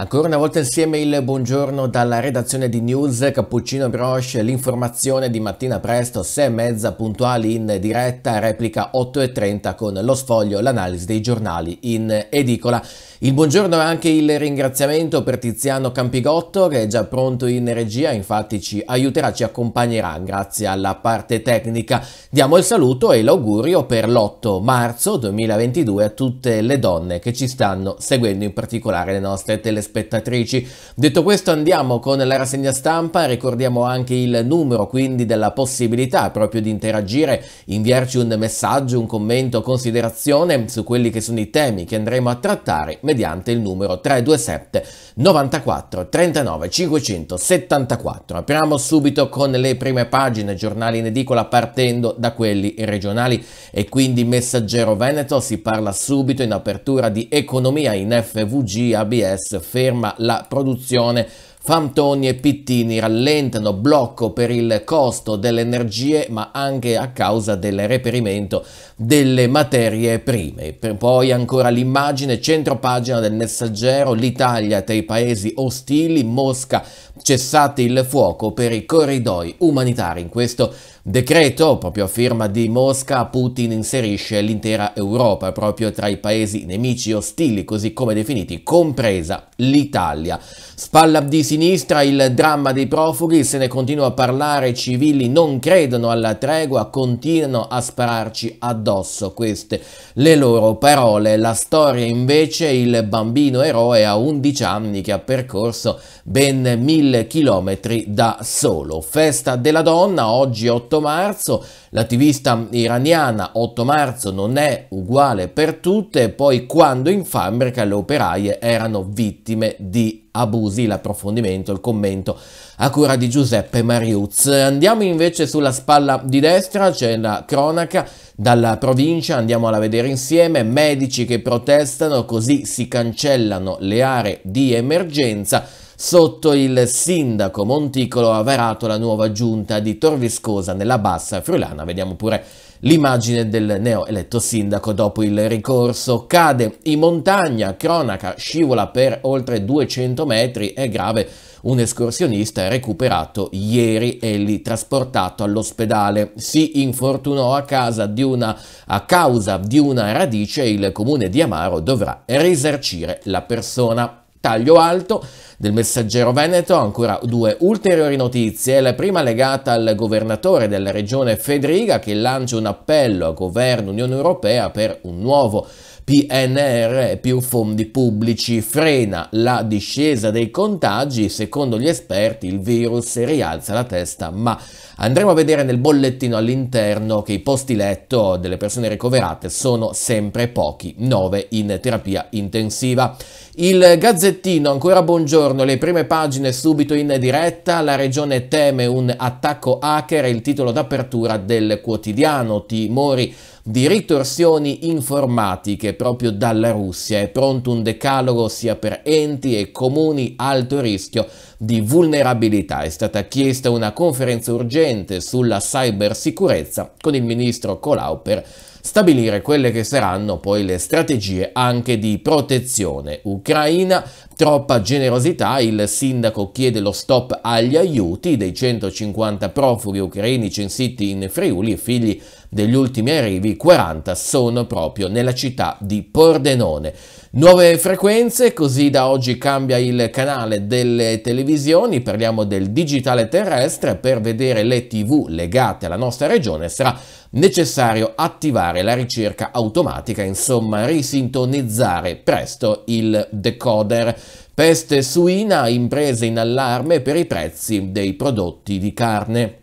Ancora una volta insieme il buongiorno dalla redazione di News Cappuccino Broche, l'informazione di mattina presto, 6 e mezza puntuali in diretta, replica 8 e 30 con lo sfoglio, l'analisi dei giornali in edicola. Il buongiorno e anche il ringraziamento per Tiziano Campigotto che è già pronto in regia, infatti ci aiuterà, ci accompagnerà grazie alla parte tecnica. Diamo il saluto e l'augurio per l'8 marzo 2022 a tutte le donne che ci stanno seguendo, in particolare le nostre telespettatrici spettatrici. Detto questo andiamo con la rassegna stampa, ricordiamo anche il numero quindi della possibilità proprio di interagire, inviarci un messaggio, un commento, considerazione su quelli che sono i temi che andremo a trattare mediante il numero 327 94 39 574. Apriamo subito con le prime pagine giornali in edicola partendo da quelli regionali e quindi Messaggero Veneto si parla subito in apertura di economia in FVG ABS Federal ferma la produzione. Fantoni e Pittini rallentano, blocco per il costo delle energie ma anche a causa del reperimento delle materie prime. Per poi ancora l'immagine, centro pagina del messaggero, l'Italia tra i paesi ostili, Mosca, cessate il fuoco per i corridoi umanitari. In questo Decreto, proprio a firma di Mosca, Putin inserisce l'intera Europa proprio tra i paesi nemici ostili, così come definiti, compresa l'Italia. Spalla di sinistra il dramma dei profughi, se ne continua a parlare, i civili non credono alla tregua, continuano a spararci addosso queste le loro parole. La storia invece il bambino eroe a 11 anni che ha percorso ben mille chilometri da solo. Festa della donna, oggi 8 marzo, l'attivista iraniana 8 marzo non è uguale per tutte, poi quando in fabbrica le operaie erano vittime di abusi, l'approfondimento, il commento a cura di Giuseppe Mariuz. Andiamo invece sulla spalla di destra, c'è la cronaca dalla provincia, andiamola a vedere insieme, medici che protestano così si cancellano le aree di emergenza, Sotto il sindaco Monticolo ha varato la nuova giunta di Torviscosa nella bassa friulana. Vediamo pure l'immagine del neoeletto sindaco dopo il ricorso. Cade in montagna, cronaca, scivola per oltre 200 metri, è grave. Un escursionista è recuperato ieri e lì trasportato all'ospedale. Si infortunò a, casa di una, a causa di una radice e il comune di Amaro dovrà risarcire la persona. Taglio alto del messaggero Veneto, ancora due ulteriori notizie, la prima legata al governatore della regione Federica che lancia un appello a governo Unione Europea per un nuovo PNR e più fondi pubblici frena la discesa dei contagi, secondo gli esperti il virus rialza la testa, ma andremo a vedere nel bollettino all'interno che i posti letto delle persone ricoverate sono sempre pochi, 9 in terapia intensiva. Il Gazzettino, ancora buongiorno, le prime pagine subito in diretta, la regione teme un attacco hacker, il titolo d'apertura del quotidiano, timori di ritorsioni informatiche proprio dalla Russia. È pronto un decalogo sia per enti e comuni alto rischio di vulnerabilità. È stata chiesta una conferenza urgente sulla cybersicurezza con il ministro Colau per stabilire quelle che saranno poi le strategie anche di protezione ucraina. Troppa generosità, il sindaco chiede lo stop agli aiuti dei 150 profughi ucraini censiti in Friuli e figli degli ultimi arrivi, 40 sono proprio nella città di Pordenone. Nuove frequenze, così da oggi cambia il canale delle televisioni, parliamo del digitale terrestre, per vedere le tv legate alla nostra regione sarà necessario attivare la ricerca automatica, insomma risintonizzare presto il decoder. Peste suina, imprese in allarme per i prezzi dei prodotti di carne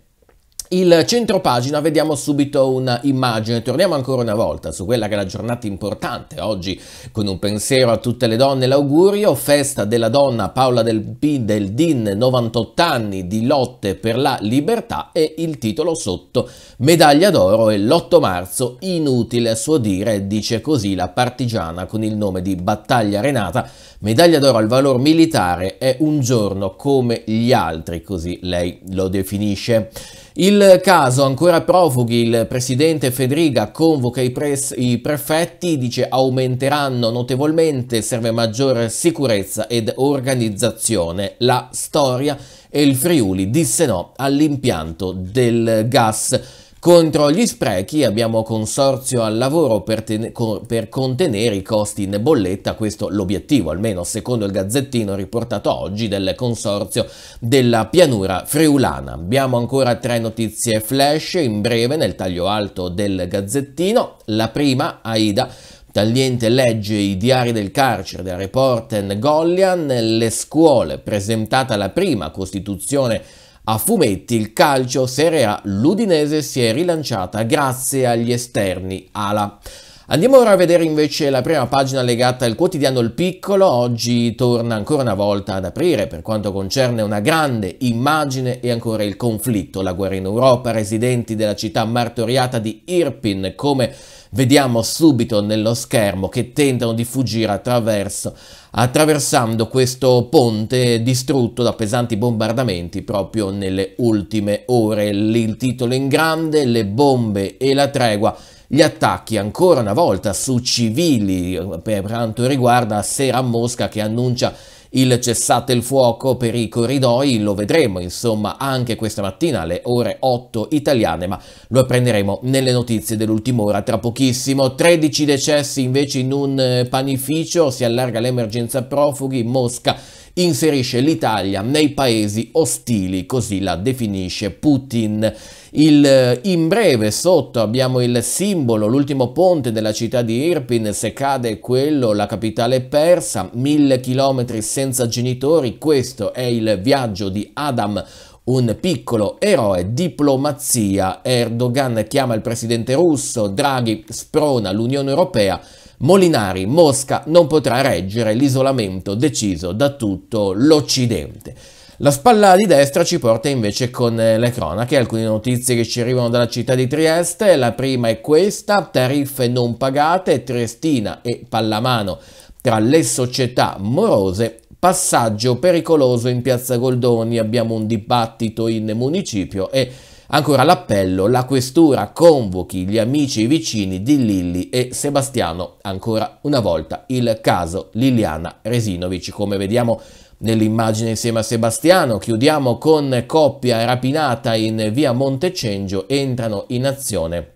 il centro pagina vediamo subito un'immagine, torniamo ancora una volta su quella che è la giornata importante oggi con un pensiero a tutte le donne, l'augurio, festa della donna Paola del, P, del DIN, 98 anni di lotte per la libertà e il titolo sotto medaglia d'oro e l'8 marzo inutile a suo dire, dice così la partigiana con il nome di Battaglia Renata, medaglia d'oro al valor militare è un giorno come gli altri, così lei lo definisce. Il caso ancora profughi, il presidente Federica convoca i, pres- i prefetti, dice aumenteranno notevolmente, serve maggiore sicurezza ed organizzazione. La storia e il Friuli disse no all'impianto del gas. Contro gli sprechi abbiamo consorzio al lavoro per, co per contenere i costi in bolletta, questo l'obiettivo, almeno secondo il gazzettino riportato oggi del consorzio della pianura friulana. Abbiamo ancora tre notizie flash in breve nel taglio alto del gazzettino. La prima, Aida, Tagliente legge i diari del carcere del reporter Gollian, le scuole, presentata la prima costituzione a fumetti il calcio Serie A l'Udinese si è rilanciata grazie agli esterni ala. Andiamo ora a vedere invece la prima pagina legata al quotidiano Il Piccolo, oggi torna ancora una volta ad aprire per quanto concerne una grande immagine e ancora il conflitto, la guerra in Europa, residenti della città martoriata di Irpin come vediamo subito nello schermo che tentano di fuggire attraverso, attraversando questo ponte distrutto da pesanti bombardamenti proprio nelle ultime ore. Il titolo in grande, le bombe e la tregua gli attacchi ancora una volta su civili eh, per quanto riguarda Sera Mosca che annuncia il cessate il fuoco per i corridoi lo vedremo insomma anche questa mattina alle ore 8 italiane ma lo apprenderemo nelle notizie dell'ultima ora tra pochissimo 13 decessi invece in un eh, panificio si allarga l'emergenza profughi Mosca inserisce l'Italia nei paesi ostili così la definisce Putin il, eh, in breve sotto abbiamo il simbolo, l'ultimo ponte della città di Irpin, se cade quello la capitale persa, mille chilometri senza genitori, questo è il viaggio di Adam un piccolo eroe diplomazia. Erdogan chiama il presidente russo, Draghi sprona l'Unione Europea, Molinari, Mosca non potrà reggere l'isolamento deciso da tutto l'Occidente. La spalla di destra ci porta invece con eh, le cronache, alcune notizie che ci arrivano dalla città di Trieste, la prima è questa, tariffe non pagate, Triestina e Pallamano tra le società morose, passaggio pericoloso in piazza Goldoni, abbiamo un dibattito in municipio e ancora l'appello, la questura convochi gli amici e i vicini di Lilli e Sebastiano, ancora una volta il caso Liliana Resinovici, come vediamo Nell'immagine insieme a Sebastiano chiudiamo con coppia rapinata in via Montecengio, entrano in azione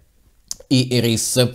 i RIS.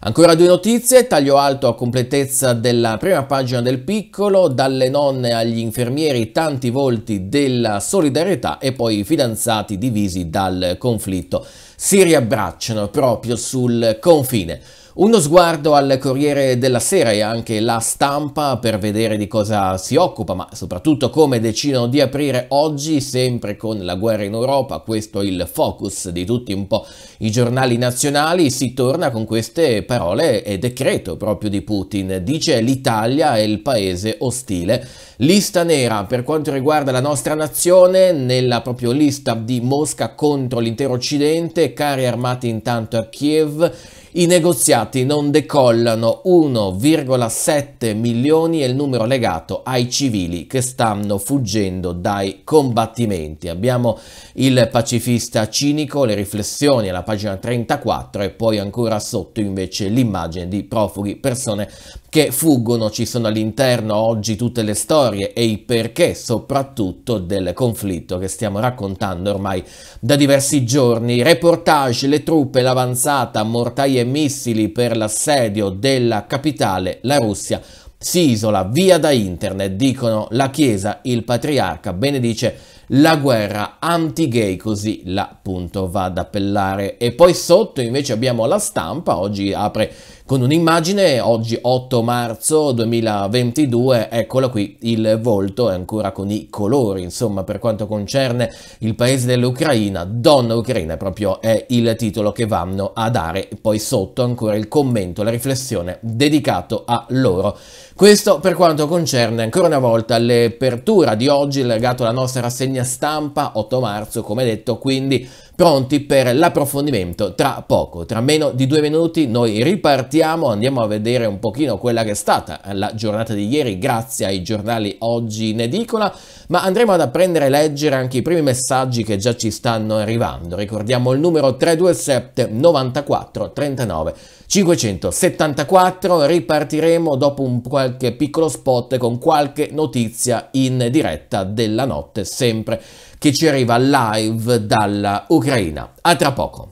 Ancora due notizie, taglio alto a completezza della prima pagina del piccolo, dalle nonne agli infermieri tanti volti della solidarietà e poi i fidanzati divisi dal conflitto si riabbracciano proprio sul confine. Uno sguardo al Corriere della Sera e anche la stampa per vedere di cosa si occupa, ma soprattutto come decidono di aprire oggi, sempre con la guerra in Europa, questo è il focus di tutti un po' i giornali nazionali, si torna con queste parole e decreto proprio di Putin. Dice l'Italia è il paese ostile. Lista nera per quanto riguarda la nostra nazione, nella proprio lista di Mosca contro l'intero Occidente, carri armati intanto a Kiev, i negoziati non decollano 1,7 milioni è il numero legato ai civili che stanno fuggendo dai combattimenti. Abbiamo il pacifista cinico, le riflessioni alla pagina 34 e poi ancora sotto invece l'immagine di profughi, persone che fuggono, ci sono all'interno oggi tutte le storie e i perché soprattutto del conflitto che stiamo raccontando ormai da diversi giorni. Reportage, le truppe, l'avanzata, mortai e missili per l'assedio della capitale, la Russia si isola via da internet, dicono la Chiesa, il patriarca benedice la guerra anti-gay, così la appunto va ad appellare. E poi sotto invece abbiamo la stampa, oggi apre con un'immagine, oggi 8 marzo 2022, eccola qui, il volto è ancora con i colori, insomma per quanto concerne il paese dell'Ucraina, donna ucraina proprio è il titolo che vanno a dare, poi sotto ancora il commento, la riflessione dedicato a loro. Questo per quanto concerne ancora una volta l'apertura di oggi legato alla nostra rassegna stampa 8 marzo, come detto, quindi pronti per l'approfondimento tra poco. Tra meno di due minuti noi ripartiamo, andiamo a vedere un pochino quella che è stata la giornata di ieri grazie ai giornali oggi in edicola, ma andremo ad apprendere e leggere anche i primi messaggi che già ci stanno arrivando. Ricordiamo il numero 327 94 39 574, ripartiremo dopo un qualche piccolo spot con qualche notizia in diretta della notte sempre che ci arriva live dall'Ucraina. A tra poco.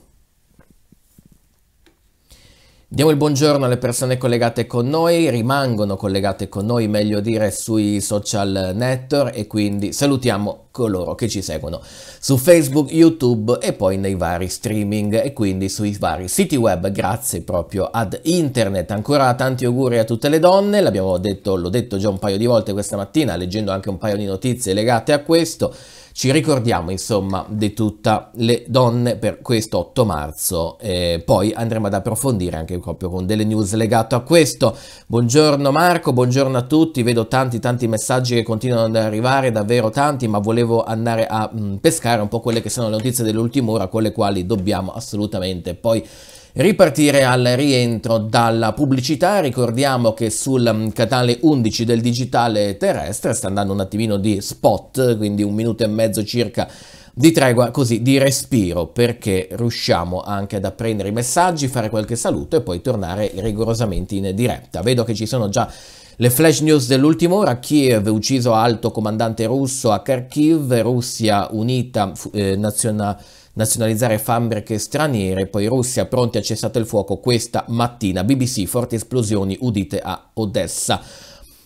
Diamo il buongiorno alle persone collegate con noi, rimangono collegate con noi, meglio dire, sui social network e quindi salutiamo coloro che ci seguono su Facebook, YouTube e poi nei vari streaming e quindi sui vari siti web grazie proprio ad internet. Ancora tanti auguri a tutte le donne, l'abbiamo detto, l'ho detto già un paio di volte questa mattina leggendo anche un paio di notizie legate a questo. Ci ricordiamo insomma di tutte le donne per questo 8 marzo, e poi andremo ad approfondire anche proprio con delle news legate a questo. Buongiorno Marco, buongiorno a tutti, vedo tanti tanti messaggi che continuano ad arrivare, davvero tanti, ma volevo andare a mh, mm, pescare un po' quelle che sono le notizie dell'ultima ora con le quali dobbiamo assolutamente poi Ripartire al rientro dalla pubblicità, ricordiamo che sul mm, canale 11 del digitale terrestre sta andando un attimino di spot, quindi un minuto e mezzo circa di tregua, così di respiro, perché riusciamo anche ad apprendere i messaggi, fare qualche saluto e poi tornare rigorosamente in diretta. Vedo che ci sono già le flash news dell'ultima ora, Kiev ucciso alto comandante russo a Kharkiv, Russia unita eh, nazionale nazionalizzare fabbriche straniere, poi Russia pronti a cessate il fuoco questa mattina, BBC forti esplosioni udite a Odessa.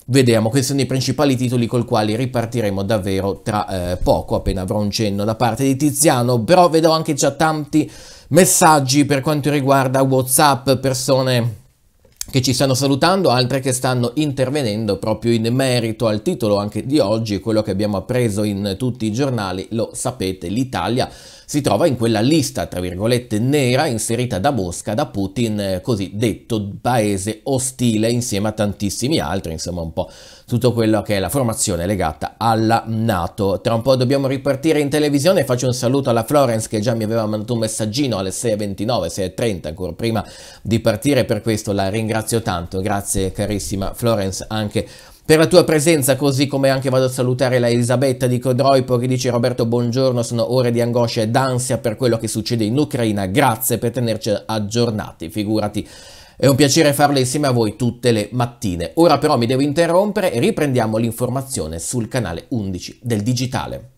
Vediamo, questi sono i principali titoli col quali ripartiremo davvero tra eh, poco, appena avrò un cenno da parte di Tiziano, però vedo anche già tanti messaggi per quanto riguarda Whatsapp, persone che ci stanno salutando, altre che stanno intervenendo proprio in merito al titolo anche di oggi, quello che abbiamo appreso in tutti i giornali, lo sapete, l'Italia si trova in quella lista, tra virgolette, nera inserita da Mosca, da Putin, eh, così detto, paese ostile insieme a tantissimi altri, insomma un po' tutto quello che è la formazione legata alla Nato. Tra un po' dobbiamo ripartire in televisione, faccio un saluto alla Florence che già mi aveva mandato un messaggino alle 6.29, 6.30, ancora prima di partire, per questo la ringrazio tanto, grazie carissima Florence anche per per la tua presenza, così come anche vado a salutare la Elisabetta di Codroipo che dice Roberto buongiorno, sono ore di angoscia e d'ansia per quello che succede in Ucraina, grazie per tenerci aggiornati, figurati. È un piacere farlo insieme a voi tutte le mattine. Ora però mi devo interrompere e riprendiamo l'informazione sul canale 11 del Digitale.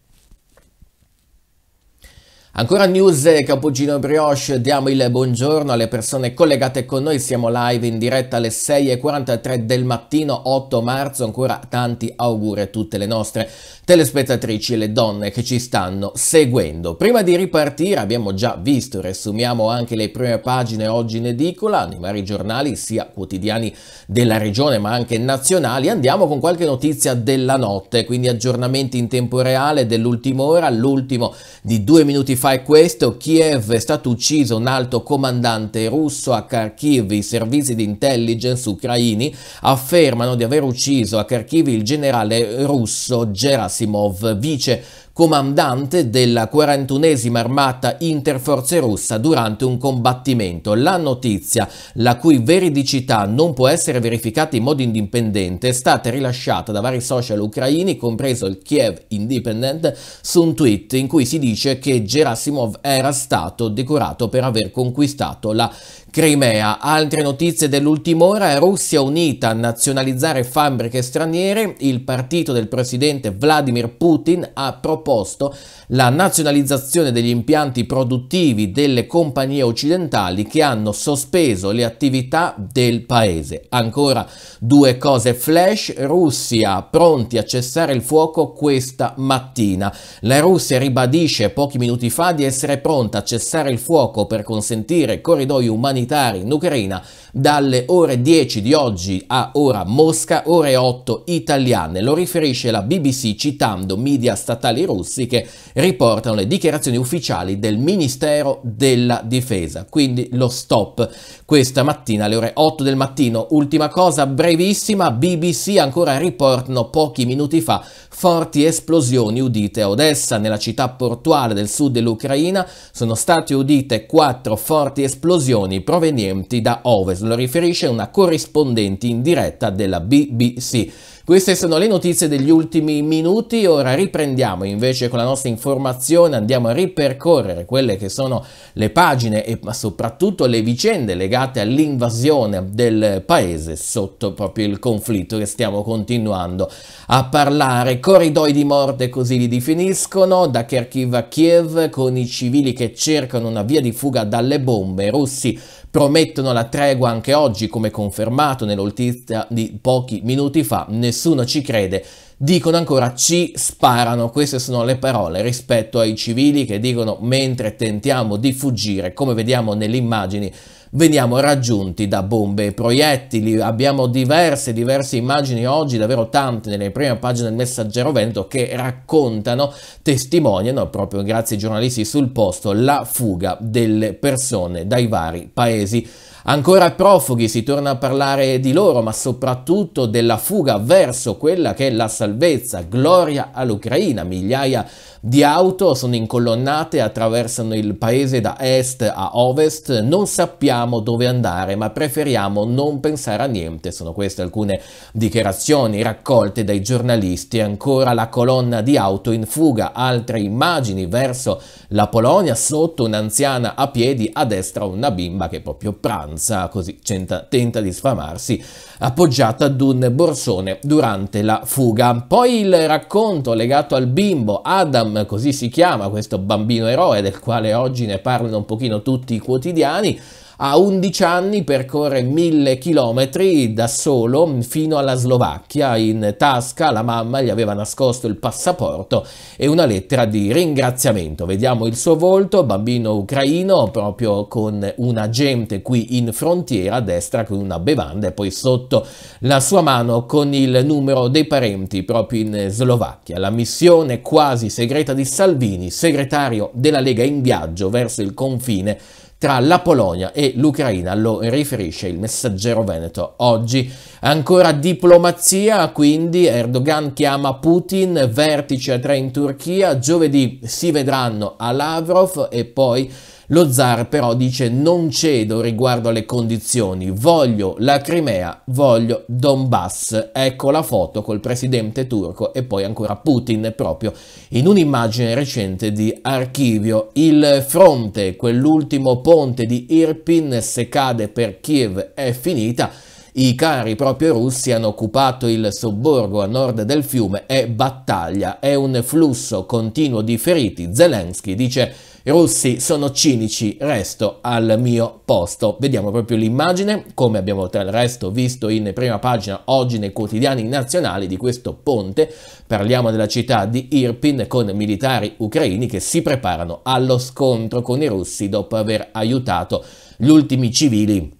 Ancora news eh, Cappuccino Brioche, diamo il buongiorno alle persone collegate con noi, siamo live in diretta alle 6.43 del mattino 8 marzo, ancora tanti auguri a tutte le nostre telespettatrici e le donne che ci stanno seguendo. Prima di ripartire abbiamo già visto, riassumiamo anche le prime pagine oggi in edicola, nei vari giornali sia quotidiani della regione ma anche nazionali, andiamo con qualche notizia della notte, quindi aggiornamenti in tempo reale dell'ultima ora, l'ultimo di due minuti fa è questo, Kiev è stato ucciso un alto comandante russo a Kharkiv, i servizi di intelligence ucraini affermano di aver ucciso a Kharkiv il generale russo Geras Gerasimov, vice comandante della 41esima armata interforze russa durante un combattimento. La notizia, la cui veridicità non può essere verificata in modo indipendente, è stata rilasciata da vari social ucraini, compreso il Kiev Independent, su un tweet in cui si dice che Gerasimov era stato decorato per aver conquistato la Crimea. Altre notizie dell'ultima ora, Russia unita a nazionalizzare fabbriche straniere, il partito del presidente Vladimir Putin ha proposto la nazionalizzazione degli impianti produttivi delle compagnie occidentali che hanno sospeso le attività del paese. Ancora due cose flash, Russia pronti a cessare il fuoco questa mattina. La Russia ribadisce pochi minuti fa di essere pronta a cessare il fuoco per consentire corridoi umanitari militari in Ucraina dalle ore 10 di oggi a ora Mosca, ore 8 italiane. Lo riferisce la BBC citando media statali russi che riportano le dichiarazioni ufficiali del Ministero della Difesa. Quindi lo stop questa mattina alle ore 8 del mattino. Ultima cosa brevissima, BBC ancora riportano pochi minuti fa forti esplosioni udite a Odessa, nella città portuale del sud dell'Ucraina. Sono state udite quattro forti esplosioni provenienti da ovest, lo riferisce una corrispondente in diretta della BBC. Queste sono le notizie degli ultimi minuti, ora riprendiamo invece con la nostra informazione, andiamo a ripercorrere quelle che sono le pagine e soprattutto le vicende legate all'invasione del paese sotto proprio il conflitto che stiamo continuando a parlare. Corridoi di morte così li definiscono, da Kharkiv a Kiev con i civili che cercano una via di fuga dalle bombe, russi Promettono la tregua anche oggi, come confermato nell'ultista di pochi minuti fa. Nessuno ci crede dicono ancora ci sparano, queste sono le parole rispetto ai civili che dicono mentre tentiamo di fuggire, come vediamo nelle immagini, veniamo raggiunti da bombe e proiettili, abbiamo diverse, diverse immagini oggi, davvero tante, nelle prime pagine del Messaggero Vento che raccontano, testimoniano, proprio grazie ai giornalisti sul posto, la fuga delle persone dai vari paesi Ancora profughi, si torna a parlare di loro, ma soprattutto della fuga verso quella che è la salvezza. Gloria all'Ucraina, migliaia di auto sono incolonnate, attraversano il paese da est a ovest, non sappiamo dove andare ma preferiamo non pensare a niente, sono queste alcune dichiarazioni raccolte dai giornalisti, ancora la colonna di auto in fuga, altre immagini verso la Polonia, sotto un'anziana a piedi, a destra una bimba che proprio pranza, così tenta di sfamarsi, appoggiata ad un borsone durante la fuga. Poi il racconto legato al bimbo Adam Vietnam, così si chiama questo bambino eroe del quale oggi ne parlano un pochino tutti i quotidiani, a 11 anni percorre 1000 km da solo fino alla Slovacchia. In tasca la mamma gli aveva nascosto il passaporto e una lettera di ringraziamento. Vediamo il suo volto, bambino ucraino, proprio con un agente qui in frontiera, a destra con una bevanda e poi sotto la sua mano con il numero dei parenti proprio in Slovacchia. La missione quasi segreta di Salvini, segretario della Lega in viaggio verso il confine tra la Polonia e l'Ucraina, lo riferisce il messaggero veneto oggi. Ancora diplomazia, quindi Erdogan chiama Putin, vertice a tre in Turchia, giovedì si vedranno a Lavrov e poi lo zar però dice non cedo riguardo alle condizioni, voglio la Crimea, voglio Donbass. Ecco la foto col presidente turco e poi ancora Putin proprio in un'immagine recente di archivio. Il fronte, quell'ultimo ponte di Irpin se cade per Kiev è finita i carri proprio russi hanno occupato il sobborgo a nord del fiume e battaglia. È un flusso continuo di feriti. Zelensky dice russi sono cinici, resto al mio posto. Vediamo proprio l'immagine, come abbiamo del resto visto in prima pagina oggi nei quotidiani nazionali di questo ponte. Parliamo della città di Irpin con militari ucraini che si preparano allo scontro con i russi dopo aver aiutato gli ultimi civili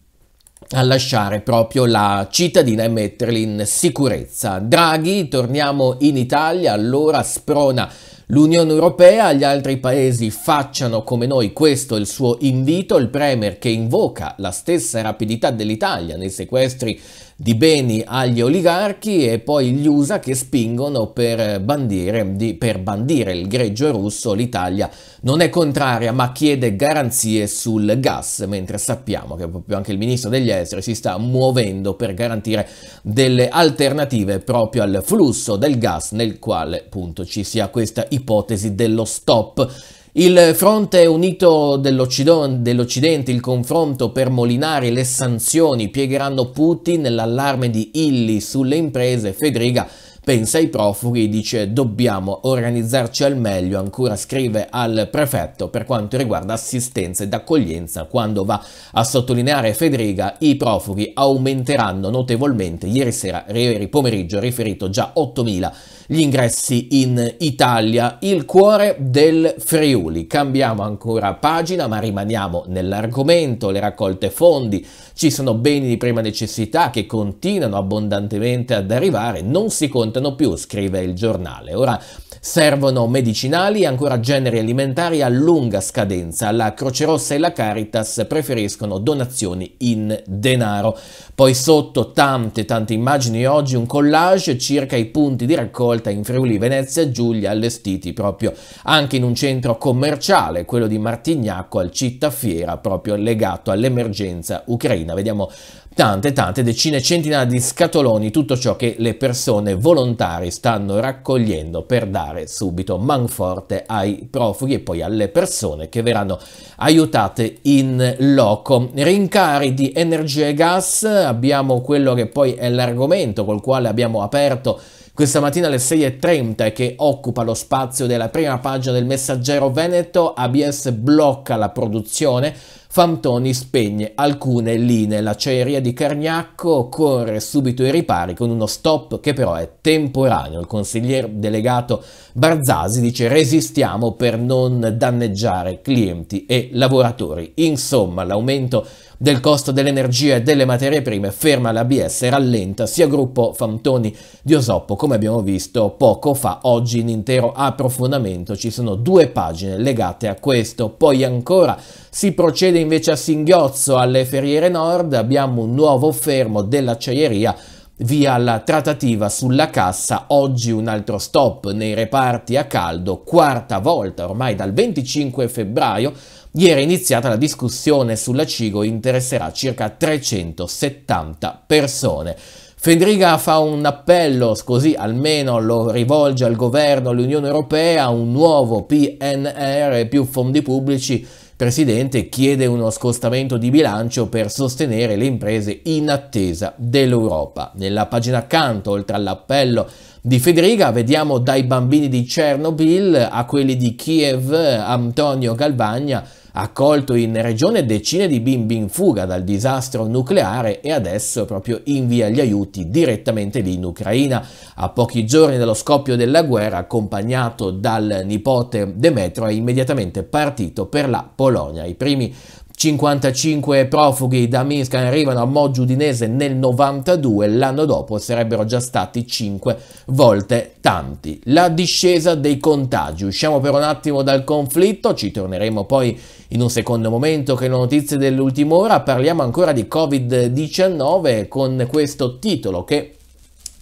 a lasciare proprio la cittadina e metterli in sicurezza. Draghi, torniamo in Italia, allora sprona l'Unione Europea, gli altri paesi facciano come noi, questo è il suo invito, il Premier che invoca la stessa rapidità dell'Italia nei sequestri di beni agli oligarchi e poi gli USA che spingono per bandire, di, per bandire il greggio russo. L'Italia non è contraria ma chiede garanzie sul gas, mentre sappiamo che proprio anche il ministro degli esteri si sta muovendo per garantire delle alternative proprio al flusso del gas nel quale appunto ci sia questa ipotesi dello stop il fronte unito dell'Occidente, il confronto per Molinari, le sanzioni piegheranno Putin, l'allarme di Illy sulle imprese, Federica pensa ai profughi, dice dobbiamo organizzarci al meglio, ancora scrive al prefetto per quanto riguarda assistenza ed accoglienza, quando va a sottolineare Federica i profughi aumenteranno notevolmente, ieri sera, ieri pomeriggio riferito già 8.000 gli ingressi in Italia, il cuore del Friuli. Cambiamo ancora pagina, ma rimaniamo nell'argomento, le raccolte fondi, ci sono beni di prima necessità che continuano abbondantemente ad arrivare, non si contano più, scrive il giornale. Ora servono medicinali e ancora generi alimentari a lunga scadenza. La Croce Rossa e la Caritas preferiscono donazioni in denaro. Poi sotto tante tante immagini oggi un collage circa i punti di raccolta volta in Friuli Venezia Giulia allestiti proprio anche in un centro commerciale, quello di Martignacco al Città Fiera, proprio legato all'emergenza ucraina. Vediamo tante, tante, decine, centinaia di scatoloni, tutto ciò che le persone volontari stanno raccogliendo per dare subito manforte ai profughi e poi alle persone che verranno aiutate in loco. Rincari di energia e gas, abbiamo quello che poi è l'argomento col quale abbiamo aperto questa mattina alle 6.30 che occupa lo spazio della prima pagina del messaggero Veneto, ABS blocca la produzione, Fantoni spegne alcune linee, l'acciaieria di Cargnacco corre subito ai ripari con uno stop che però è temporaneo. Il consigliere delegato Barzasi dice resistiamo per non danneggiare clienti e lavoratori. Insomma, l'aumento del costo dell'energia e delle materie prime ferma l'ABS, rallenta sia gruppo Fantoni di Osoppo, come abbiamo visto poco fa, oggi in intero approfondimento ci sono due pagine legate a questo, poi ancora si procede invece a singhiozzo alle Ferriere Nord, abbiamo un nuovo fermo dell'acciaieria via la trattativa sulla cassa, oggi un altro stop nei reparti a caldo, quarta volta ormai dal 25 febbraio, Ieri è iniziata la discussione sulla CIGO, interesserà circa 370 persone. Federica fa un appello, così almeno lo rivolge al governo, all'Unione Europea, un nuovo PNR e più fondi pubblici. Presidente chiede uno scostamento di bilancio per sostenere le imprese in attesa dell'Europa. Nella pagina accanto, oltre all'appello di Federica, vediamo dai bambini di Chernobyl a quelli di Kiev, Antonio Galvagna accolto in regione decine di bimbi in fuga dal disastro nucleare e adesso proprio invia gli aiuti direttamente lì in Ucraina. A pochi giorni dallo scoppio della guerra, accompagnato dal nipote Demetro, è immediatamente partito per la Polonia. I primi 55 profughi da Minsk arrivano a Mogiudinese nel 92, l'anno dopo sarebbero già stati 5 volte tanti. La discesa dei contagi, usciamo per un attimo dal conflitto, ci torneremo poi in un secondo momento che le notizie dell'ultima ora, parliamo ancora di Covid-19 con questo titolo che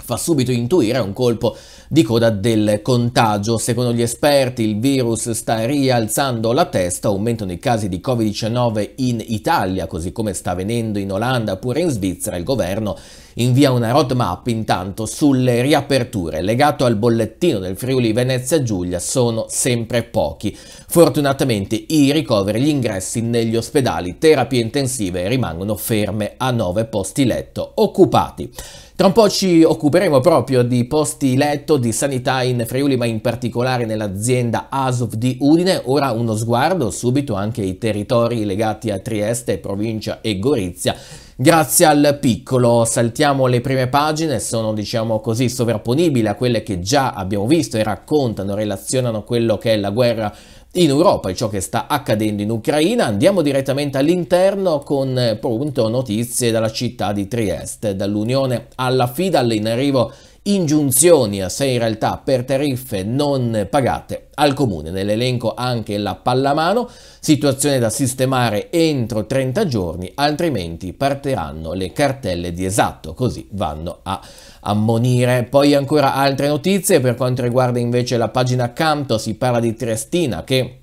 fa subito intuire un colpo di coda del contagio. Secondo gli esperti il virus sta rialzando la testa, aumentano i casi di Covid-19 in Italia, così come sta avvenendo in Olanda, pure in Svizzera. Il governo invia una roadmap intanto sulle riaperture. Legato al bollettino del Friuli Venezia Giulia sono sempre pochi. Fortunatamente i ricoveri, gli ingressi negli ospedali, terapie intensive rimangono ferme a 9 posti letto occupati. Tra un po' ci occuperemo proprio di posti letto, di sanità in Friuli, ma in particolare nell'azienda Asov di Udine. Ora uno sguardo subito anche ai territori legati a Trieste, provincia e Gorizia. Grazie al piccolo saltiamo le prime pagine, sono diciamo così sovrapponibili a quelle che già abbiamo visto e raccontano, relazionano quello che è la guerra in Europa e ciò che sta accadendo in Ucraina. Andiamo direttamente all'interno con eh, appunto notizie dalla città di Trieste, dall'Unione alla FIDA, in arrivo ingiunzioni a sei realtà per tariffe non pagate al comune. Nell'elenco anche la pallamano, situazione da sistemare entro 30 giorni, altrimenti partiranno le cartelle di esatto, così vanno a ammonire. Poi ancora altre notizie per quanto riguarda invece la pagina Camto, si parla di Triestina che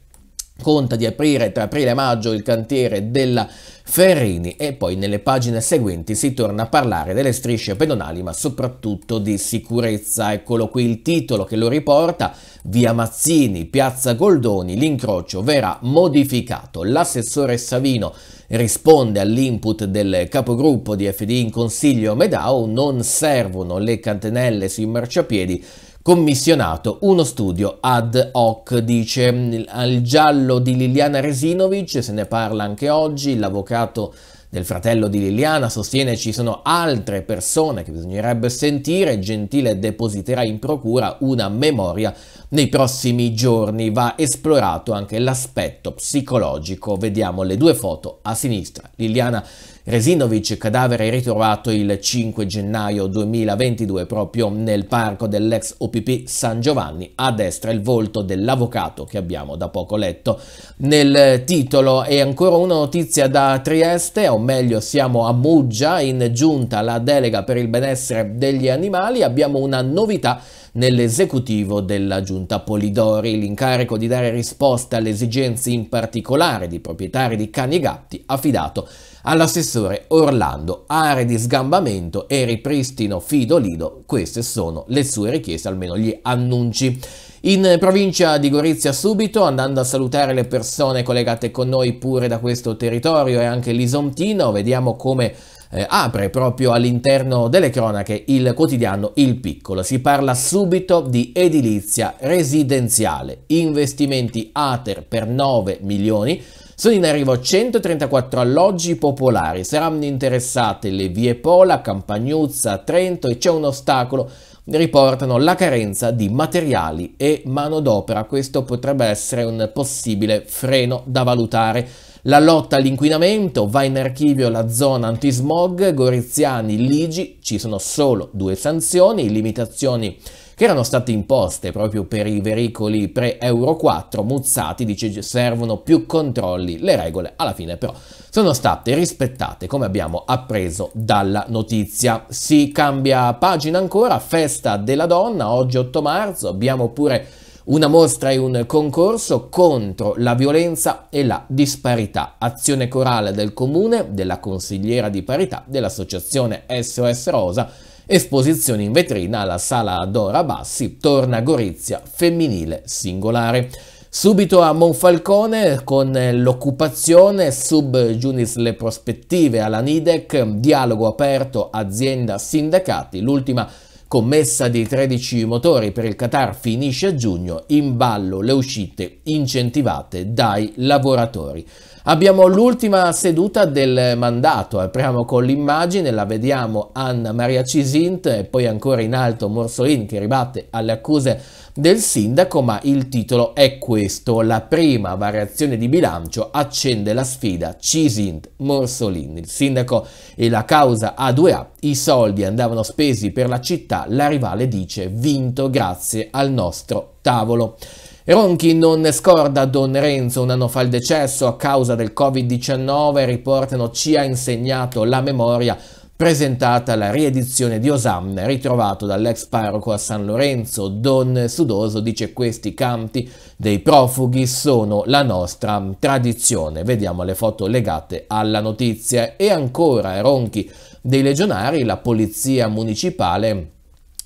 conta di aprire tra aprile e maggio il cantiere della Ferrini e poi nelle pagine seguenti si torna a parlare delle strisce pedonali ma soprattutto di sicurezza. Eccolo qui il titolo che lo riporta, via Mazzini, piazza Goldoni, l'incrocio verrà modificato. L'assessore Savino risponde all'input del capogruppo di FD in consiglio Medao, non servono le cantenelle sui marciapiedi commissionato uno studio ad hoc, dice al giallo di Liliana Resinovic, se ne parla anche oggi, l'avvocato del fratello di Liliana sostiene ci sono altre persone che bisognerebbe sentire, Gentile depositerà in procura una memoria nei prossimi giorni, va esplorato anche l'aspetto psicologico, vediamo le due foto a sinistra, Liliana Resinovic, cadavere ritrovato il 5 gennaio 2022 proprio nel parco dell'ex OPP San Giovanni, a destra il volto dell'avvocato che abbiamo da poco letto nel titolo. E ancora una notizia da Trieste, o meglio siamo a Muggia, in giunta la delega per il benessere degli animali, abbiamo una novità nell'esecutivo della giunta Polidori. L'incarico di dare risposta alle esigenze in particolare di proprietari di cani e gatti affidato all'assessore Orlando, aree di sgambamento e ripristino Fido Lido, queste sono le sue richieste, almeno gli annunci. In provincia di Gorizia subito, andando a salutare le persone collegate con noi pure da questo territorio e anche l'Isontino, vediamo come eh, apre proprio all'interno delle cronache il quotidiano Il Piccolo. Si parla subito di edilizia residenziale, investimenti ATER per 9 milioni, sono in arrivo 134 alloggi popolari, saranno interessate le vie Pola, Campagnuzza, Trento e c'è un ostacolo riportano la carenza di materiali e manodopera. Questo potrebbe essere un possibile freno da valutare. La lotta all'inquinamento va in archivio la zona antismog, Goriziani, Ligi, ci sono solo due sanzioni, limitazioni che erano state imposte proprio per i veicoli pre-Euro 4, Muzzati dice che servono più controlli, le regole alla fine però sono state rispettate come abbiamo appreso dalla notizia. Si cambia pagina ancora, festa della donna, oggi 8 marzo, abbiamo pure una mostra e un concorso contro la violenza e la disparità. Azione corale del comune, della consigliera di parità, dell'associazione SOS Rosa Esposizione in vetrina alla Sala Dora Bassi, torna Gorizia femminile singolare. Subito a Monfalcone con l'occupazione, sub junis le prospettive alla Nidec, dialogo aperto azienda-sindacati, l'ultima commessa di 13 motori per il Qatar finisce a giugno, in ballo le uscite incentivate dai lavoratori. Abbiamo l'ultima seduta del mandato, apriamo con l'immagine, la vediamo Anna Maria Cisint e poi ancora in alto Morsolin che ribatte alle accuse del sindaco, ma il titolo è questo, la prima variazione di bilancio accende la sfida Cisint-Morsolin. Il sindaco e la causa A2A, i soldi andavano spesi per la città, la rivale dice vinto grazie al nostro tavolo. Ronchi non scorda Don Renzo un anno fa il decesso a causa del Covid-19, riportano ci ha insegnato la memoria presentata la riedizione di Osam ritrovato dall'ex parroco a San Lorenzo. Don Sudoso dice questi canti dei profughi sono la nostra tradizione. Vediamo le foto legate alla notizia e ancora ronchi dei legionari, la polizia municipale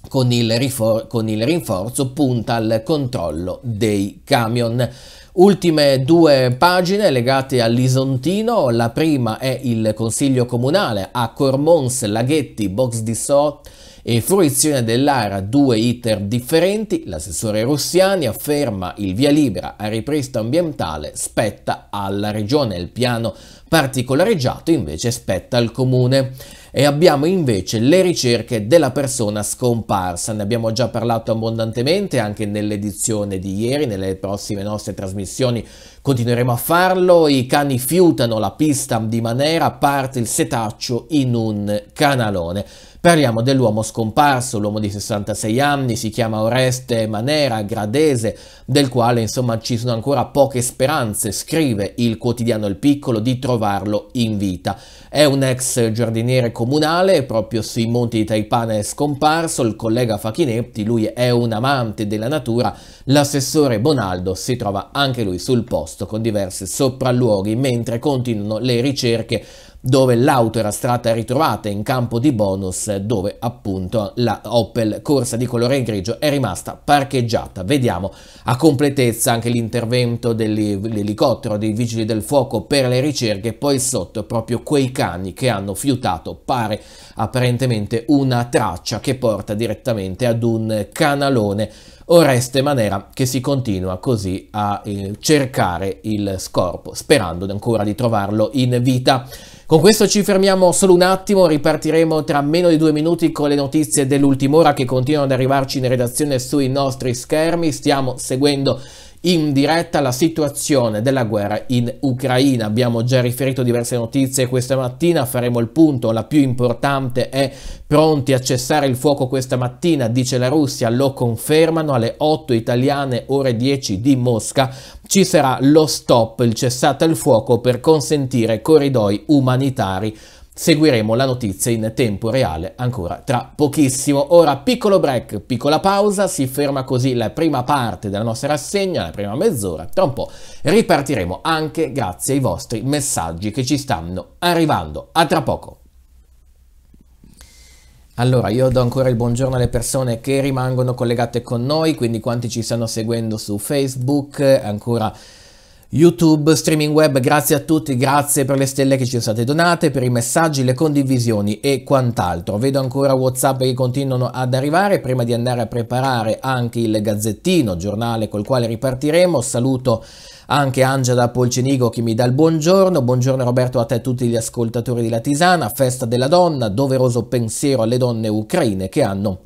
con il, rifor- con il rinforzo punta al controllo dei camion. Ultime due pagine legate all'Isontino, la prima è il Consiglio Comunale a Cormons, Laghetti, Box di So e fruizione dell'ARA, due iter differenti, l'assessore Russiani afferma il via libera al ripristino ambientale spetta alla regione, il piano particolareggiato invece spetta al comune e abbiamo invece le ricerche della persona scomparsa. Ne abbiamo già parlato abbondantemente anche nell'edizione di ieri, nelle prossime nostre trasmissioni continueremo a farlo. I cani fiutano la pista di Manera, parte il setaccio in un canalone. Parliamo dell'uomo scomparso, l'uomo di 66 anni, si chiama Oreste Manera, gradese, del quale insomma ci sono ancora poche speranze, scrive il quotidiano Il Piccolo, di trovarlo in vita. È un ex giardiniere comunale, proprio sui monti di Taipana è scomparso, il collega Fachinetti, lui è un amante della natura, l'assessore Bonaldo si trova anche lui sul posto con diversi sopralluoghi, mentre continuano le ricerche dove l'auto era stata ritrovata in campo di bonus dove appunto la Opel corsa di colore grigio è rimasta parcheggiata. Vediamo a completezza anche l'intervento dell'elicottero dei vigili del fuoco per le ricerche poi sotto proprio quei cani che hanno fiutato pare apparentemente una traccia che porta direttamente ad un canalone Oreste Manera che si continua così a eh, cercare il scorpo sperando ancora di trovarlo in vita. Con questo ci fermiamo solo un attimo, ripartiremo tra meno di due minuti con le notizie dell'ultima ora che continuano ad arrivarci in redazione sui nostri schermi. Stiamo seguendo in diretta la situazione della guerra in Ucraina. Abbiamo già riferito diverse notizie questa mattina, faremo il punto, la più importante è pronti a cessare il fuoco questa mattina, dice la Russia, lo confermano alle 8 italiane ore 10 di Mosca. Ci sarà lo stop, il cessate il fuoco per consentire corridoi umanitari seguiremo la notizia in tempo reale ancora tra pochissimo. Ora piccolo break, piccola pausa, si ferma così la prima parte della nostra rassegna, la prima mezz'ora, tra un po' ripartiremo anche grazie ai vostri messaggi che ci stanno arrivando. A tra poco. Allora, io do ancora il buongiorno alle persone che rimangono collegate con noi, quindi quanti ci stanno seguendo su Facebook, ancora YouTube, streaming web, grazie a tutti, grazie per le stelle che ci state donate, per i messaggi, le condivisioni e quant'altro. Vedo ancora Whatsapp che continuano ad arrivare, prima di andare a preparare anche il gazzettino, giornale col quale ripartiremo, saluto anche Angela Polcenigo che mi dà il buongiorno, buongiorno Roberto a te e a tutti gli ascoltatori di Tisana, festa della donna, doveroso pensiero alle donne ucraine che hanno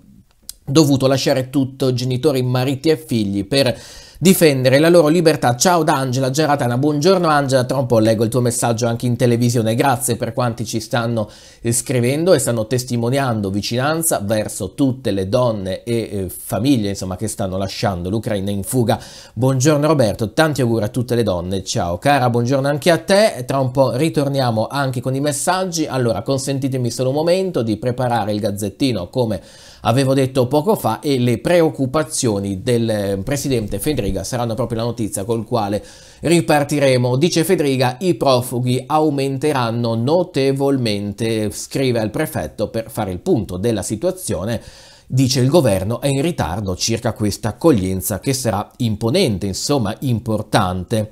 dovuto lasciare tutto, genitori, mariti e figli, per difendere la loro libertà. Ciao da Angela Geratana, buongiorno Angela, tra un po' leggo il tuo messaggio anche in televisione, grazie per quanti ci stanno scrivendo e stanno testimoniando vicinanza verso tutte le donne e eh, famiglie insomma, che stanno lasciando l'Ucraina in fuga. Buongiorno Roberto, tanti auguri a tutte le donne, ciao cara, buongiorno anche a te, tra un po' ritorniamo anche con i messaggi, allora consentitemi solo un momento di preparare il gazzettino come avevo detto poco fa e le preoccupazioni del eh, presidente Federica saranno proprio la notizia col quale ripartiremo. Dice Federica i profughi aumenteranno notevolmente, scrive al prefetto per fare il punto della situazione dice il governo è in ritardo circa questa accoglienza che sarà imponente, insomma importante.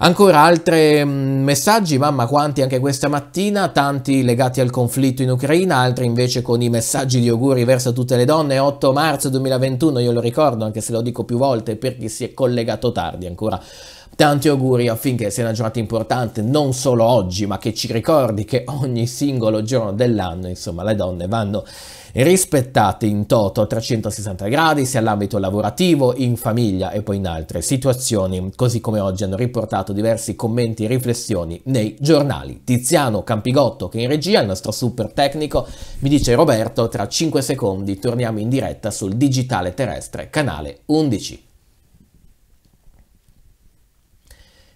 Ancora altri mm, messaggi, mamma quanti anche questa mattina, tanti legati al conflitto in Ucraina, altri invece con i messaggi di auguri verso tutte le donne, 8 marzo 2021, io lo ricordo anche se lo dico più volte per chi si è collegato tardi ancora. Tanti auguri affinché sia una giornata importante non solo oggi, ma che ci ricordi che ogni singolo giorno dell'anno, insomma, le donne vanno rispettate in toto a 360 gradi sia all'ambito lavorativo, in famiglia e poi in altre situazioni, così come oggi hanno riportato diversi commenti e riflessioni nei giornali. Tiziano Campigotto che in regia, il nostro super tecnico, mi dice Roberto tra 5 secondi torniamo in diretta sul digitale terrestre canale 11.